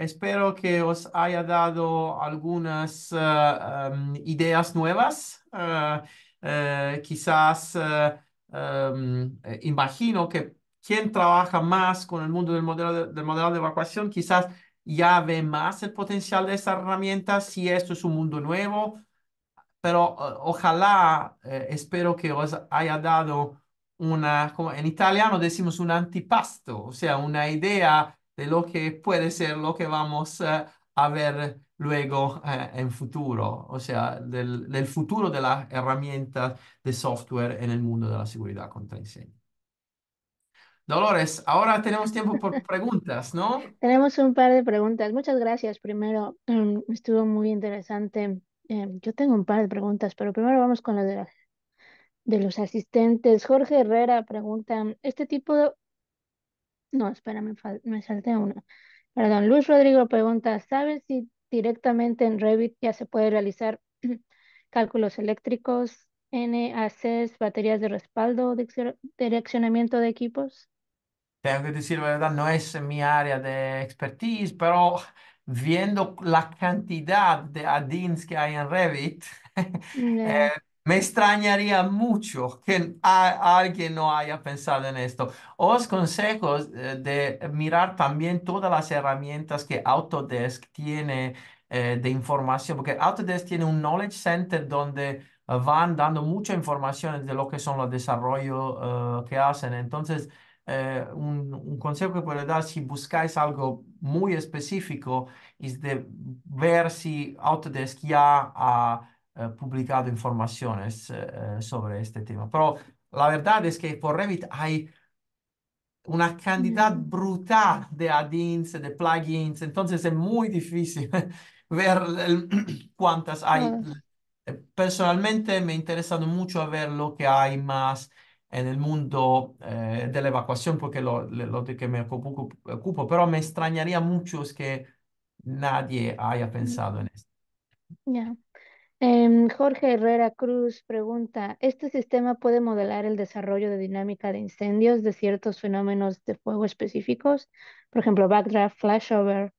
espero que os haya dado algunas em, ideas nuevas. quizás em, imagino que quien trabaja más con el mundo del modelo del modelo de evacuación, quizás ya ve más el potencial de esta herramienta, si esto es un mundo nuevo, pero ojalá, eh, espero que os haya dado una, como en italiano decimos un antipasto, o sea, una idea de lo que puede ser lo que vamos eh, a ver luego eh, en futuro, o sea, del, futuro de la herramienta de software en el mundo de la seguridad contra incendios. Dolores, ahora tenemos tiempo por preguntas, ¿no? Tenemos un par de preguntas. Muchas gracias. Primero, em, estuvo muy interesante. Em, yo tengo un par de preguntas, pero primero vamos con las de, los asistentes. Jorge Herrera pregunta, ¿este tipo de... No, espera, me, fal... salté una. Perdón, Luis Rodrigo pregunta, ¿sabes si directamente en Revit ya se puede realizar cálculos eléctricos, NACs, baterías de respaldo, direccionamiento de equipos? tengo que decir la verdad, no es mi área de expertise, pero viendo la cantidad de add-ins que hay en Revit, eh, me extrañaría mucho que alguien no haya pensado en esto. Os consejos eh, de mirar también todas las herramientas que Autodesk tiene eh, de información, porque Autodesk tiene un Knowledge Center donde van dando mucha información de lo que son los desarrollos que hacen. Entonces, eh, un, consejo que puedo dar si buscáis algo muy específico es de ver si Autodesk ya ha eh, publicado informaciones eh, sobre este tema. Pero la verdad es que por Revit hay una cantidad mm. brutal de add-ins, de plugins, entonces es muy difícil ver cuántas hay. Ah. Personalmente me interesa mucho ver lo que hay más en el mundo eh, de la evacuación, porque lo, lo que me ocupo, pero me extrañaría mucho es que nadie haya pensado en esto. Em, Jorge Herrera Cruz pregunta, ¿este sistema puede modelar el desarrollo de dinámica de incendios de ciertos fenómenos de fuego específicos? Por ejemplo, backdraft, flashover,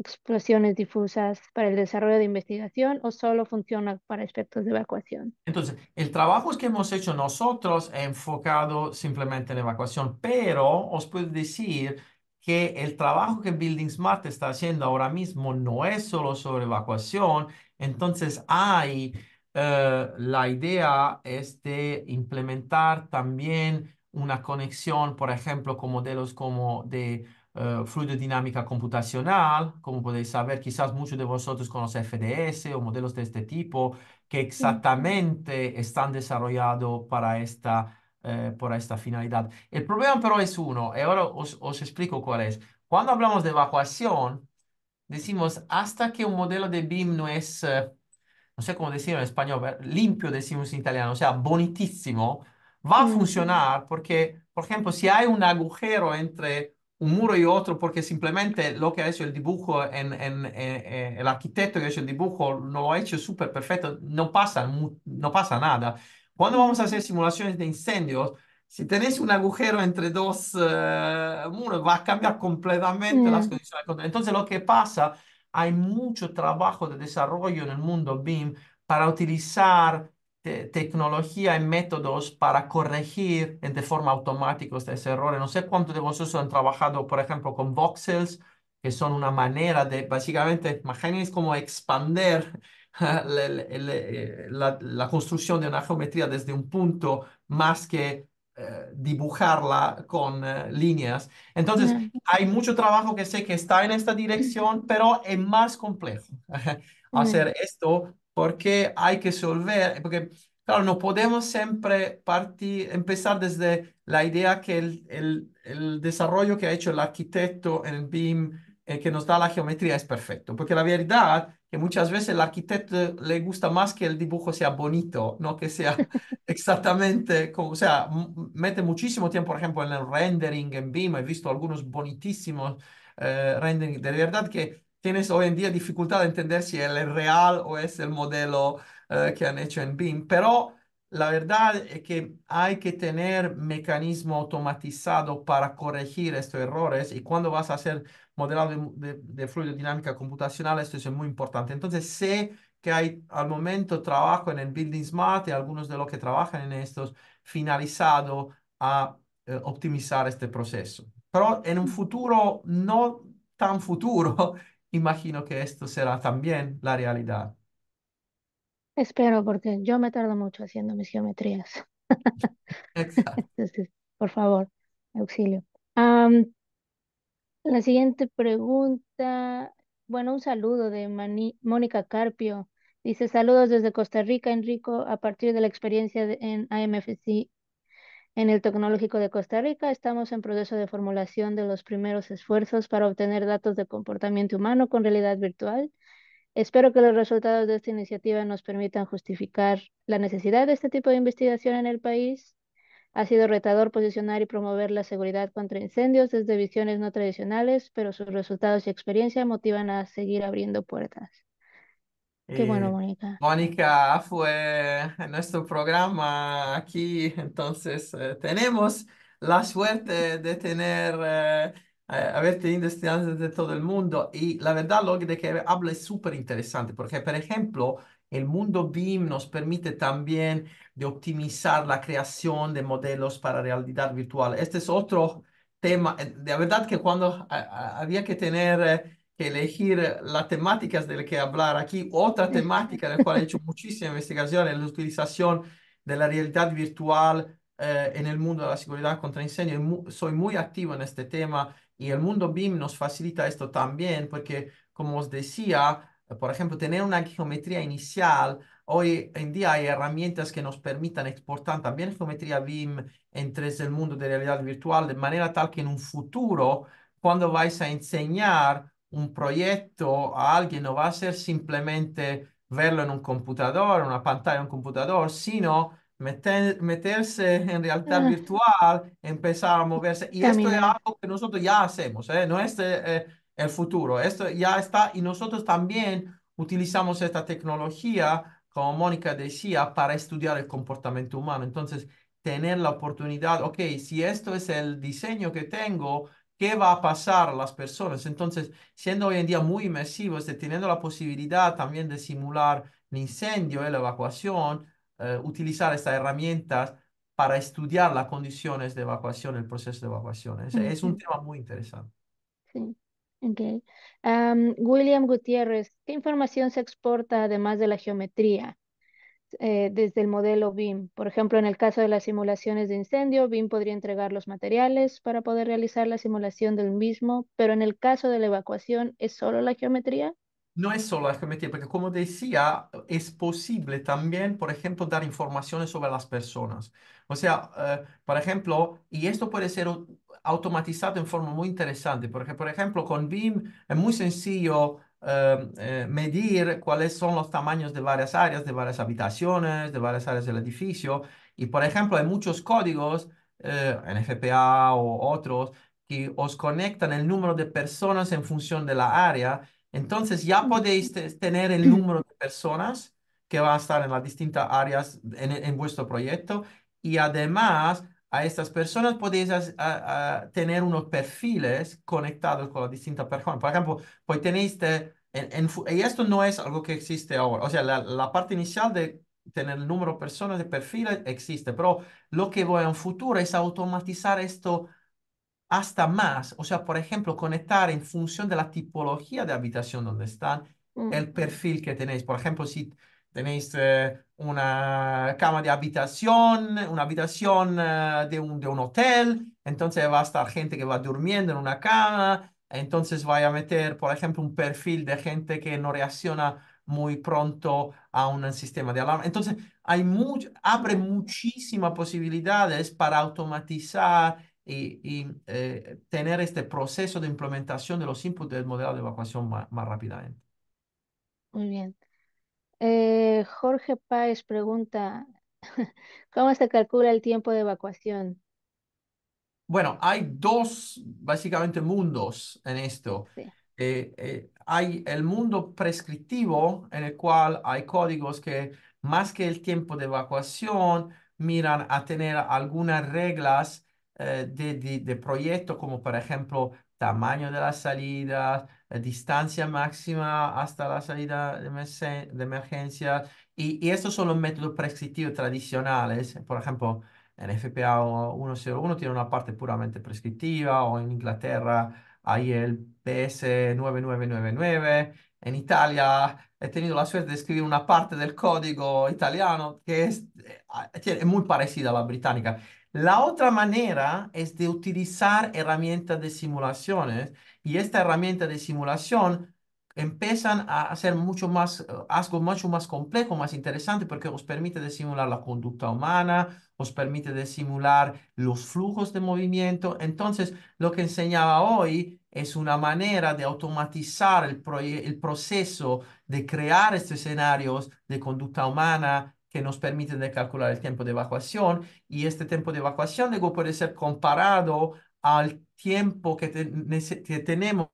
explosiones difusas para el desarrollo de investigación o solo funciona para aspectos de evacuación. Entonces, el trabajo que hemos hecho nosotros es enfocado simplemente en evacuación, pero os puedo decir que el trabajo que Building Smart está haciendo ahora mismo no es solo sobre evacuación, entonces hay eh, la idea es de implementar también una conexión, por ejemplo, con modelos como de uh, eh, fluidodinámica computacional, como podéis saber, quizás muchos de vosotros conocen FDS o modelos de este tipo que exactamente están desarrollados para esta, eh, para esta finalidad. El problema pero es uno, y ahora os, explico cuál es. Cuando hablamos de evacuación, decimos hasta que un modelo de BIM no es, eh, no sé cómo decirlo en español, limpio decimos en italiano, o sea, bonitísimo, va a funcionar porque, por ejemplo, si hay un agujero entre un muro y otro porque simplemente lo que ha hecho el dibujo, en, el arquitecto que ha hecho el dibujo, no lo ha hecho súper perfecto, no pasa, no pasa nada. Cuando vamos a hacer simulaciones de incendios, si tenés un agujero entre dos eh, muros, va a cambiar completamente las mm. condiciones. Entonces, lo que pasa, hay mucho trabajo de desarrollo en el mundo BIM para utilizar tecnología y métodos para corregir de forma automática este, ese error. No sé cuántos de vosotros han trabajado, por ejemplo, con voxels, que son una manera de, básicamente, imagínense cómo expander la, construcción de una geometría desde un punto más que eh, dibujarla con eh, líneas. Entonces, hay mucho trabajo que sé que está en esta dirección, pero es más complejo hacer esto porque hay que solver, porque claro, no podemos siempre partir, empezar desde la idea que el, el, desarrollo que ha hecho el arquitecto en el BIM eh, que nos da la geometría es perfecto, porque la verdad que muchas veces el arquitecto le gusta más que el dibujo sea bonito, no que sea exactamente como, o sea, mete muchísimo tiempo, por ejemplo, en el rendering en BIM, he visto algunos bonitísimos renderings eh, rendering, de verdad que tienes hoy en día dificultad de entender si él es real o es el modelo eh, que han hecho en BIM, pero la verdad es que hay que tener mecanismo automatizado para corregir estos errores y cuando vas a hacer modelado de, de, de fluido dinámica computacional, esto es muy importante. Entonces, sé que hay al momento trabajo en el Building Smart y algunos de los que trabajan en estos finalizado a eh, optimizar este proceso. Pero en un mm. futuro no tan futuro, imagino que esto será también la realidad. Espero, porque yo me tardo mucho haciendo mis geometrías. Exacto. por favor, auxilio. la siguiente pregunta, bueno, un saludo de Mónica Carpio. Dice, saludos desde Costa Rica, Enrico, a partir de la experiencia de, en AMFC en el Tecnológico de Costa Rica estamos en proceso de formulación de los primeros esfuerzos para obtener datos de comportamiento humano con realidad virtual. Espero que los resultados de esta iniciativa nos permitan justificar la necesidad de este tipo de investigación en el país. Ha sido retador posicionar y promover la seguridad contra incendios desde visiones no tradicionales, pero sus resultados y experiencia motivan a seguir abriendo puertas. Qué bueno, Mónica. Mónica fue en nuestro programa aquí, entonces eh, tenemos la suerte de tener, eh, eh, haber tenido estudiantes de todo el mundo y la verdad lo de que habla es súper interesante porque, por ejemplo, el mundo BIM nos permite también de optimizar la creación de modelos para realidad virtual. Este es otro tema. De verdad que cuando había que tener elegir las temáticas del que hablar aquí. Otra temática en la cual he hecho muchísima investigación es la utilización de la realidad virtual eh, en el mundo de la seguridad contra soy muy activo en este tema y el mundo BIM nos facilita esto también porque, como os decía, por ejemplo, tener una geometría inicial. Hoy en día hay herramientas que nos permitan exportar también geometría BIM entre el mundo de realidad virtual de manera tal que en un futuro, cuando vais a enseñar un proyecto a alguien no va a ser simplemente verlo en un computador, una pantalla en un computador, sino meter, meterse en realidad ah. virtual, empezar a moverse. Y esto es algo que nosotros ya hacemos, ¿eh? no es eh, eh, el futuro, esto ya está y nosotros también utilizamos esta tecnología, como Mónica decía, para estudiar el comportamiento humano. Entonces, tener la oportunidad, ok, si esto es el diseño que tengo, ¿Qué va a pasar a las personas? Entonces, siendo hoy en día muy inmersivos, este, teniendo la posibilidad también de simular el incendio y eh, la evacuación, eh, utilizar estas herramientas para estudiar las condiciones de evacuación, el proceso de evacuación. Es, un tema muy interesante. Sí. Okay. William Gutiérrez, ¿qué información se exporta además de la geometría? Eh, desde el modelo BIM. Por ejemplo, en el caso de las simulaciones de incendio, BIM podría entregar los materiales para poder realizar la simulación del mismo, pero en el caso de la evacuación, ¿es solo la geometría? No es solo la geometría, porque como decía, es posible también, por ejemplo, dar informaciones sobre las personas. O sea, eh, por ejemplo, y esto puede ser automatizado en forma muy interesante, porque, por ejemplo, con BIM es muy sencillo Em, eh, medir cuáles son los tamaños de varias áreas, de varias habitaciones, de varias áreas del edificio. Y, por ejemplo, hay muchos códigos, en eh, FPA o otros, que os conectan el número de personas en función de la área. Entonces ya podéis tener el mm. número de personas que van a estar en las distintas áreas en, en vuestro proyecto y además a estas personas podéis tener unos perfiles conectados con las distintas personas. Por ejemplo, pues tenéis, y esto no es algo que existe ahora, o sea, la, parte inicial de tener el número de personas de perfiles existe, pero lo que voy a en futuro es automatizar esto hasta más, o sea, por ejemplo, conectar en función de la tipología de habitación donde están, el perfil que tenéis. Por ejemplo, si tenéis eh, una cama de habitación, una habitación eh, de, un, de un hotel, entonces va a estar gente que va durmiendo en una cama, entonces vaya a meter, por ejemplo, un perfil de gente que no reacciona muy pronto a un sistema de alarma. Entonces, hay much, abre muchísimas posibilidades para automatizar y, eh, tener este proceso de implementación de los inputs del modelo de evacuación más rápidamente. Muy bien. Eh, Jorge Páez pregunta, ¿cómo se calcula el tiempo de evacuación? Bueno, hay dos básicamente mundos en esto. Eh, eh, hay el mundo prescriptivo en el cual hay códigos que más que el tiempo de evacuación miran a tener algunas reglas de proyecto como por ejemplo tamaño de las salidas, distancia máxima hasta la salida de, emergencia. Y, estos son los métodos prescriptivos tradicionales. Por ejemplo, en FPA 101 tiene una parte puramente prescriptiva, o en Inglaterra hay el PS 9999. En Italia he tenido la suerte de escribir una parte del código italiano que es, eh, es muy parecida a la británica. La otra manera es de utilizar herramientas de simulaciones y esta herramienta de simulación empiezan a hacer mucho más, eh, algo mucho más complejo, más interesante, porque os permite de simular la conducta humana, os permite de simular los flujos de movimiento. Entonces, lo que enseñaba hoy es una manera de automatizar el, el proceso de crear estos escenarios de conducta humana que nos permiten de calcular el tiempo de evacuación y este tiempo de evacuación luego puede ser comparado al tiempo que, tenemos que tenemos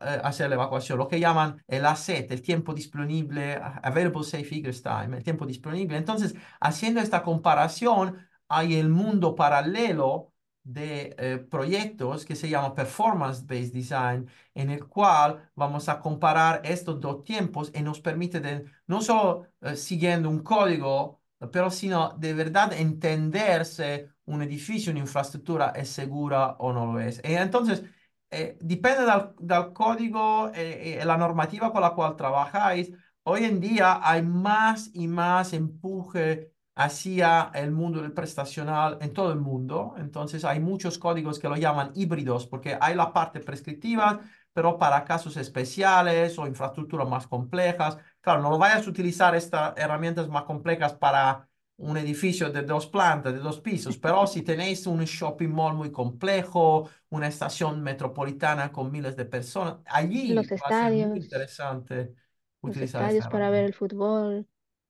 eh, hacer la evacuación, lo que llaman el asset, el tiempo disponible, available safe figures time, el tiempo disponible. Entonces, haciendo esta comparación, hay el mundo paralelo de eh, proyectos que se llama performance-based design, en el cual vamos a comparar estos dos tiempos y nos permite no solo eh, siguiendo un código pero sino de verdad entenderse un edificio, una infraestructura es segura o no lo es. Eh, entonces, eh, depende del código y eh, la normativa con la cual trabajáis. Hoy en día hay más y más empuje hacia el mundo del prestacional en todo el mundo. Entonces hay muchos códigos que lo llaman híbridos porque hay la parte prescriptiva, pero para casos especiales o infraestructuras más complejas. Claro, no lo vayas a utilizar estas herramientas más complejas para un edificio de dos plantas, de dos pisos, pero si tenéis un shopping mall muy complejo, una estación metropolitana con miles de personas, allí los interesante utilizar los estadios para ver el fútbol,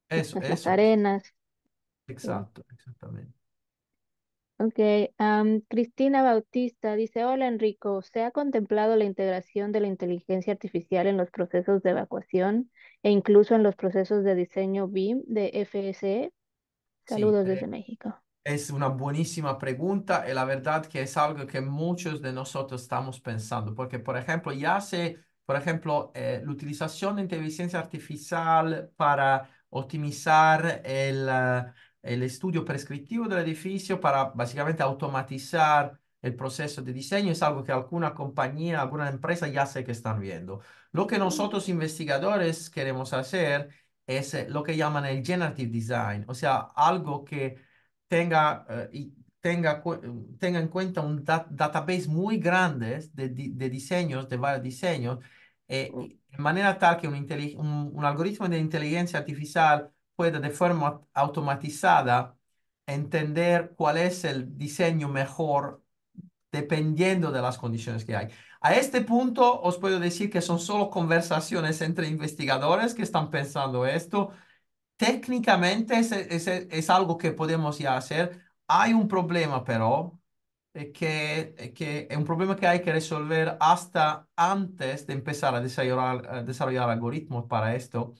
las arenas. Exacto, exactamente. Ok, Cristina Bautista dice, hola Enrico, ¿se ha contemplado la integración de la inteligencia artificial en los procesos de evacuación? e incluso en los procesos de diseño BIM de FSE. Saludos eh, desde México. Es una buenísima pregunta y eh, la verdad que es algo que muchos de nosotros estamos pensando, porque por ejemplo, ya se, por ejemplo, eh, la utilización de inteligencia artificial para optimizar el, ah, el estudio prescriptivo del edificio, para básicamente automatizar el proceso de diseño es algo que alguna compañía, alguna empresa ya sé que están viendo. Lo que nosotros investigadores queremos hacer es eh, lo que llaman el generative design, o sea, algo que tenga, eh, tenga, mm, tenga en cuenta un database muy grande de, de, diseños, de varios diseños, eh, mm. de manera tal que un, un algoritmo de inteligencia artificial pueda de forma automatizada entender cuál es el diseño mejor dependiendo de las condiciones que hay. A este punto os puedo decir que son solo conversaciones entre investigadores que están pensando esto. Técnicamente es, algo que podemos ya hacer. Hay un problema, pero, eh, que, eh, que es un problema que hay que resolver hasta antes de empezar a desarrollar, a desarrollar algoritmos para esto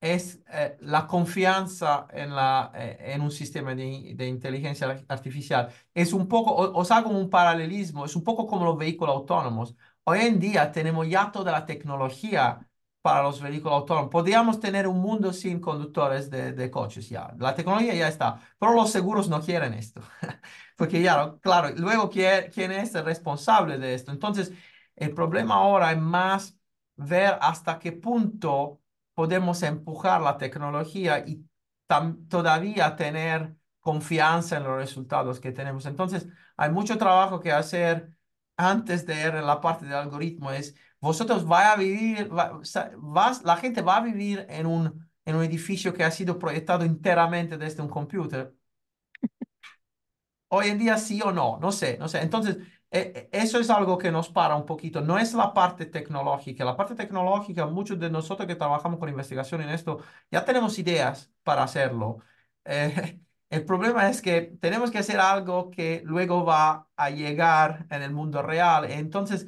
es eh, la confianza en, la, eh, en un sistema de, inteligencia artificial. Es un poco, os hago un paralelismo, es un poco como los vehículos autónomos. Hoy en día tenemos ya toda la tecnología para los vehículos autónomos. Podríamos tener un mundo sin conductores de, de coches ya. La tecnología ya está, pero los seguros no quieren esto. Porque ya, claro, luego quién es el responsable de esto. Entonces, el problema ahora es más ver hasta qué punto podemos empujar la tecnología y todavía tener confianza en los resultados que tenemos. Entonces, hay mucho trabajo que hacer antes de ir en la parte del algoritmo. Es, vosotros vais a vivir, vas, la gente va a vivir en un, en un edificio que ha sido proyectado enteramente desde un computer. Hoy en día sí o no, no sé, no sé. Entonces, e, e, eso es algo que nos para un poquito. No es la parte tecnológica. La parte tecnológica, muchos de nosotros que trabajamos con investigación en esto, ya tenemos ideas para hacerlo. Eh, el problema es que tenemos que hacer algo que luego va a llegar en el mundo real. Entonces,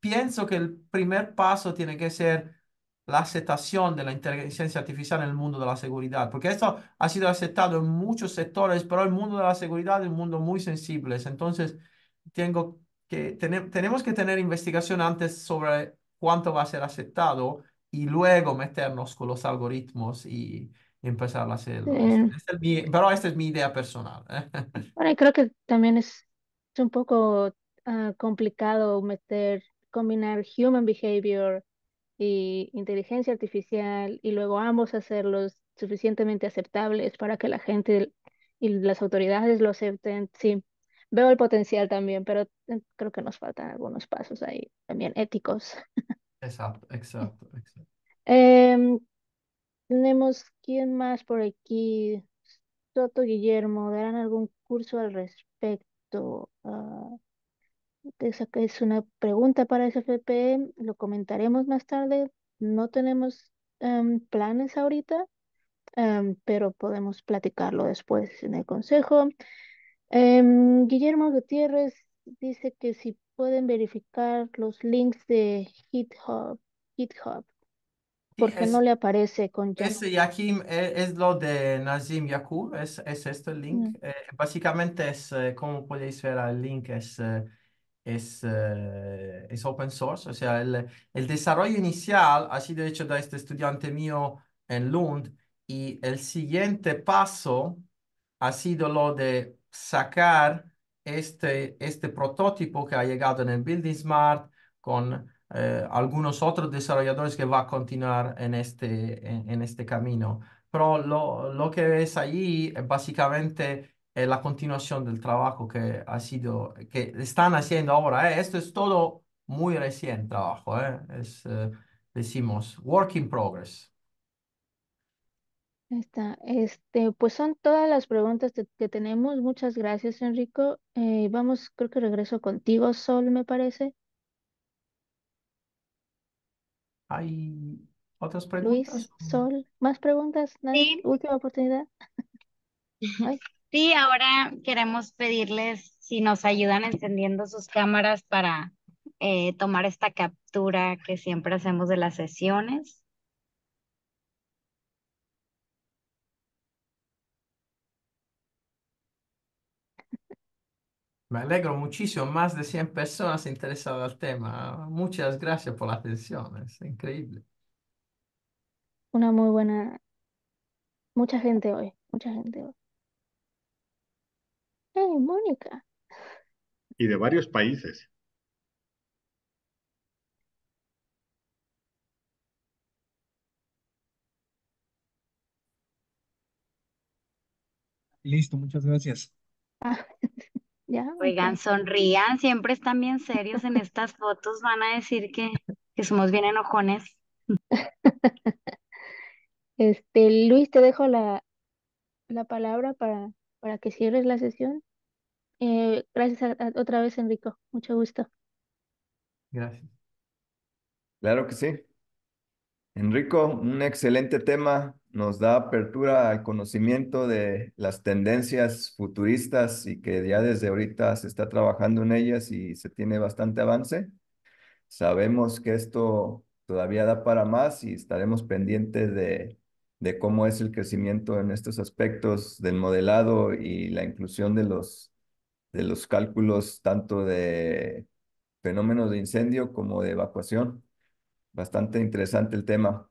pienso que el primer paso tiene que ser la aceptación de la inteligencia artificial en el mundo de la seguridad, porque esto ha sido aceptado en muchos sectores, pero el mundo de la seguridad es un mundo muy sensible. Entonces, tengo que, tenemos que tener investigación antes sobre cuánto va a ser aceptado y luego meternos con los algoritmos y empezar a hacerlo. pero esta es mi idea personal. Bueno, y creo que también es, un poco ah, complicado meter, combinar human behavior y inteligencia artificial y luego ambos hacerlos suficientemente aceptables para que la gente y las autoridades lo acepten sí veo el potencial también, pero eh, creo que nos faltan algunos pasos ahí también éticos. Exacto, exacto, exacto. Em, tenemos, ¿quién más por aquí? Soto Guillermo, ¿darán algún curso al respecto? Ah, esa es una pregunta para SFP, lo comentaremos más tarde. No tenemos em, planes ahorita, em, pero podemos platicarlo después en el consejo. Em, Guillermo Gutiérrez dice que si pueden verificar los links de GitHub, GitHub, porque no le aparece con es e, es lo de Nazim Yakub, es, es este el link. Mm. Eh, básicamente es, eh, como podéis ver, el link es, eh, es, es open source, o sea, el, el desarrollo inicial ha sido hecho de este estudiante mío en Lund y el siguiente paso ha sido lo de sacar este, este prototipo que ha llegado en el Building Smart con eh, algunos otros desarrolladores que va a continuar en este, en, este camino. Pero lo, lo, que ves allí básicamente es eh, la continuación del trabajo que ha sido, que están haciendo ahora. ¿eh? Esto es todo muy reciente trabajo, eh. es, decimos, work in progress. Está, este, pues son todas las preguntas que, tenemos. Muchas gracias, Enrico. Eh, vamos, creo que regreso contigo, Sol, me parece. ¿Hay otras preguntas? Luis, Sol, ¿más preguntas? ¿Nadie? Última oportunidad. Sí, ahora queremos pedirles si nos ayudan encendiendo sus cámaras para eh, tomar esta captura que siempre hacemos de las sesiones. Me alegro muchísimo, más de 100 personas interesadas el tema. Muchas gracias por la atención, es increíble. Una muy buena, mucha gente hoy, mucha gente hoy. ¡Hey, Mónica! Y de varios países. Listo, muchas gracias. Ah. Oigan, sonrían, siempre están bien serios en estas fotos, van a decir que, que somos bien enojones. Este, Luis, te dejo la, la palabra para, para que cierres la sesión. Eh, gracias otra vez, Enrico. Mucho gusto. Gracias. Claro que sí. Enrico, un excelente tema nos da apertura al conocimiento de las tendencias futuristas y que ya desde ahorita se está trabajando en ellas y se tiene bastante avance. Sabemos que esto todavía da para más y estaremos pendientes de, de cómo es el crecimiento en estos aspectos del modelado y la inclusión de los, de los cálculos tanto de fenómenos de incendio como de evacuación. Bastante interesante el tema.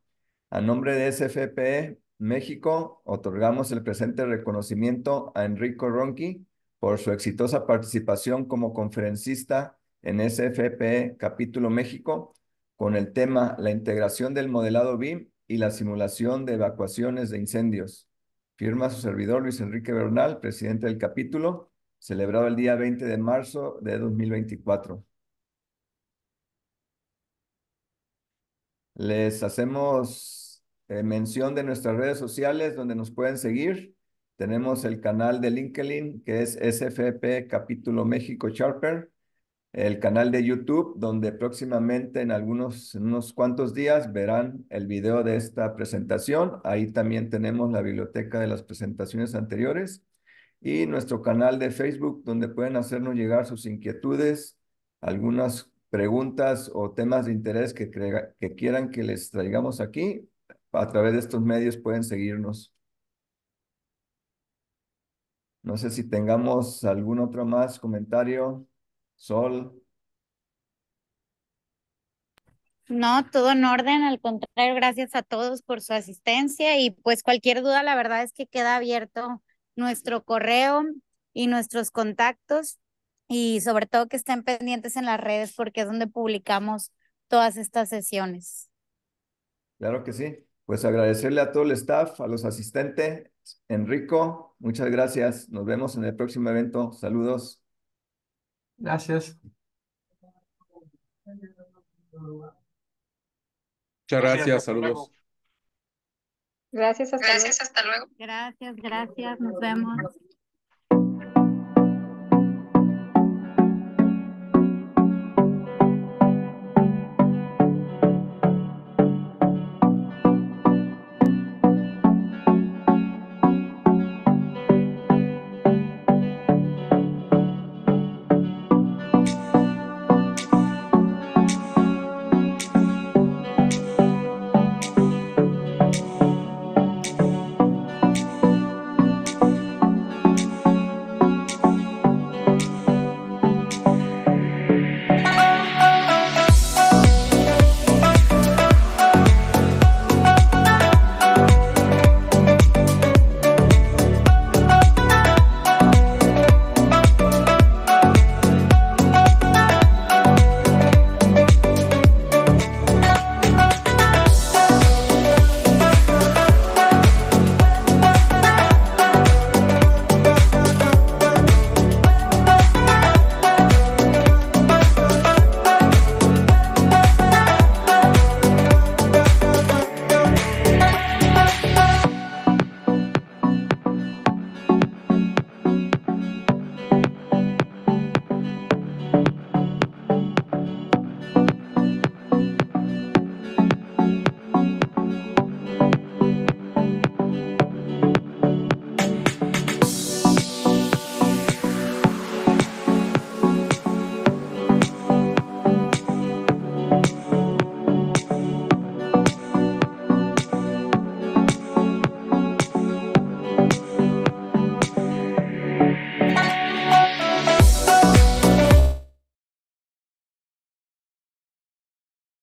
A nombre de SFPE México, otorgamos el presente reconocimiento a Enrico Ronqui por su exitosa participación como conferencista en SFPE Capítulo México con el tema La integración del modelado BIM y la simulación de evacuaciones de incendios. Firma su servidor Luis Enrique Bernal, presidente del capítulo, celebrado el día 20 de marzo de 2024. Les hacemos eh, mención de nuestras redes sociales donde nos pueden seguir. Tenemos el canal de LinkedIn que es SFP Capítulo México Sharper. el canal de YouTube donde próximamente en algunos unos cuantos días verán el video de esta presentación. Ahí también tenemos la biblioteca de las presentaciones anteriores y nuestro canal de Facebook donde pueden hacernos llegar sus inquietudes, algunas preguntas o temas de interés que, que quieran que les traigamos aquí a través de estos medios pueden seguirnos. No sé si tengamos algún otro más comentario. Sol. No, todo en orden. Al contrario, gracias a todos por su asistencia y pues cualquier duda, la verdad es que queda abierto nuestro correo y nuestros contactos y sobre todo que estén pendientes en las redes porque es donde publicamos todas estas sesiones. Claro que sí. Pues agradecerle a todo el staff, a los asistentes. Enrico, muchas gracias. Nos vemos en el próximo evento. Saludos. Gracias. Muchas gracias, saludos. Gracias, hasta gracias, hasta luego. Gracias, gracias, nos vemos.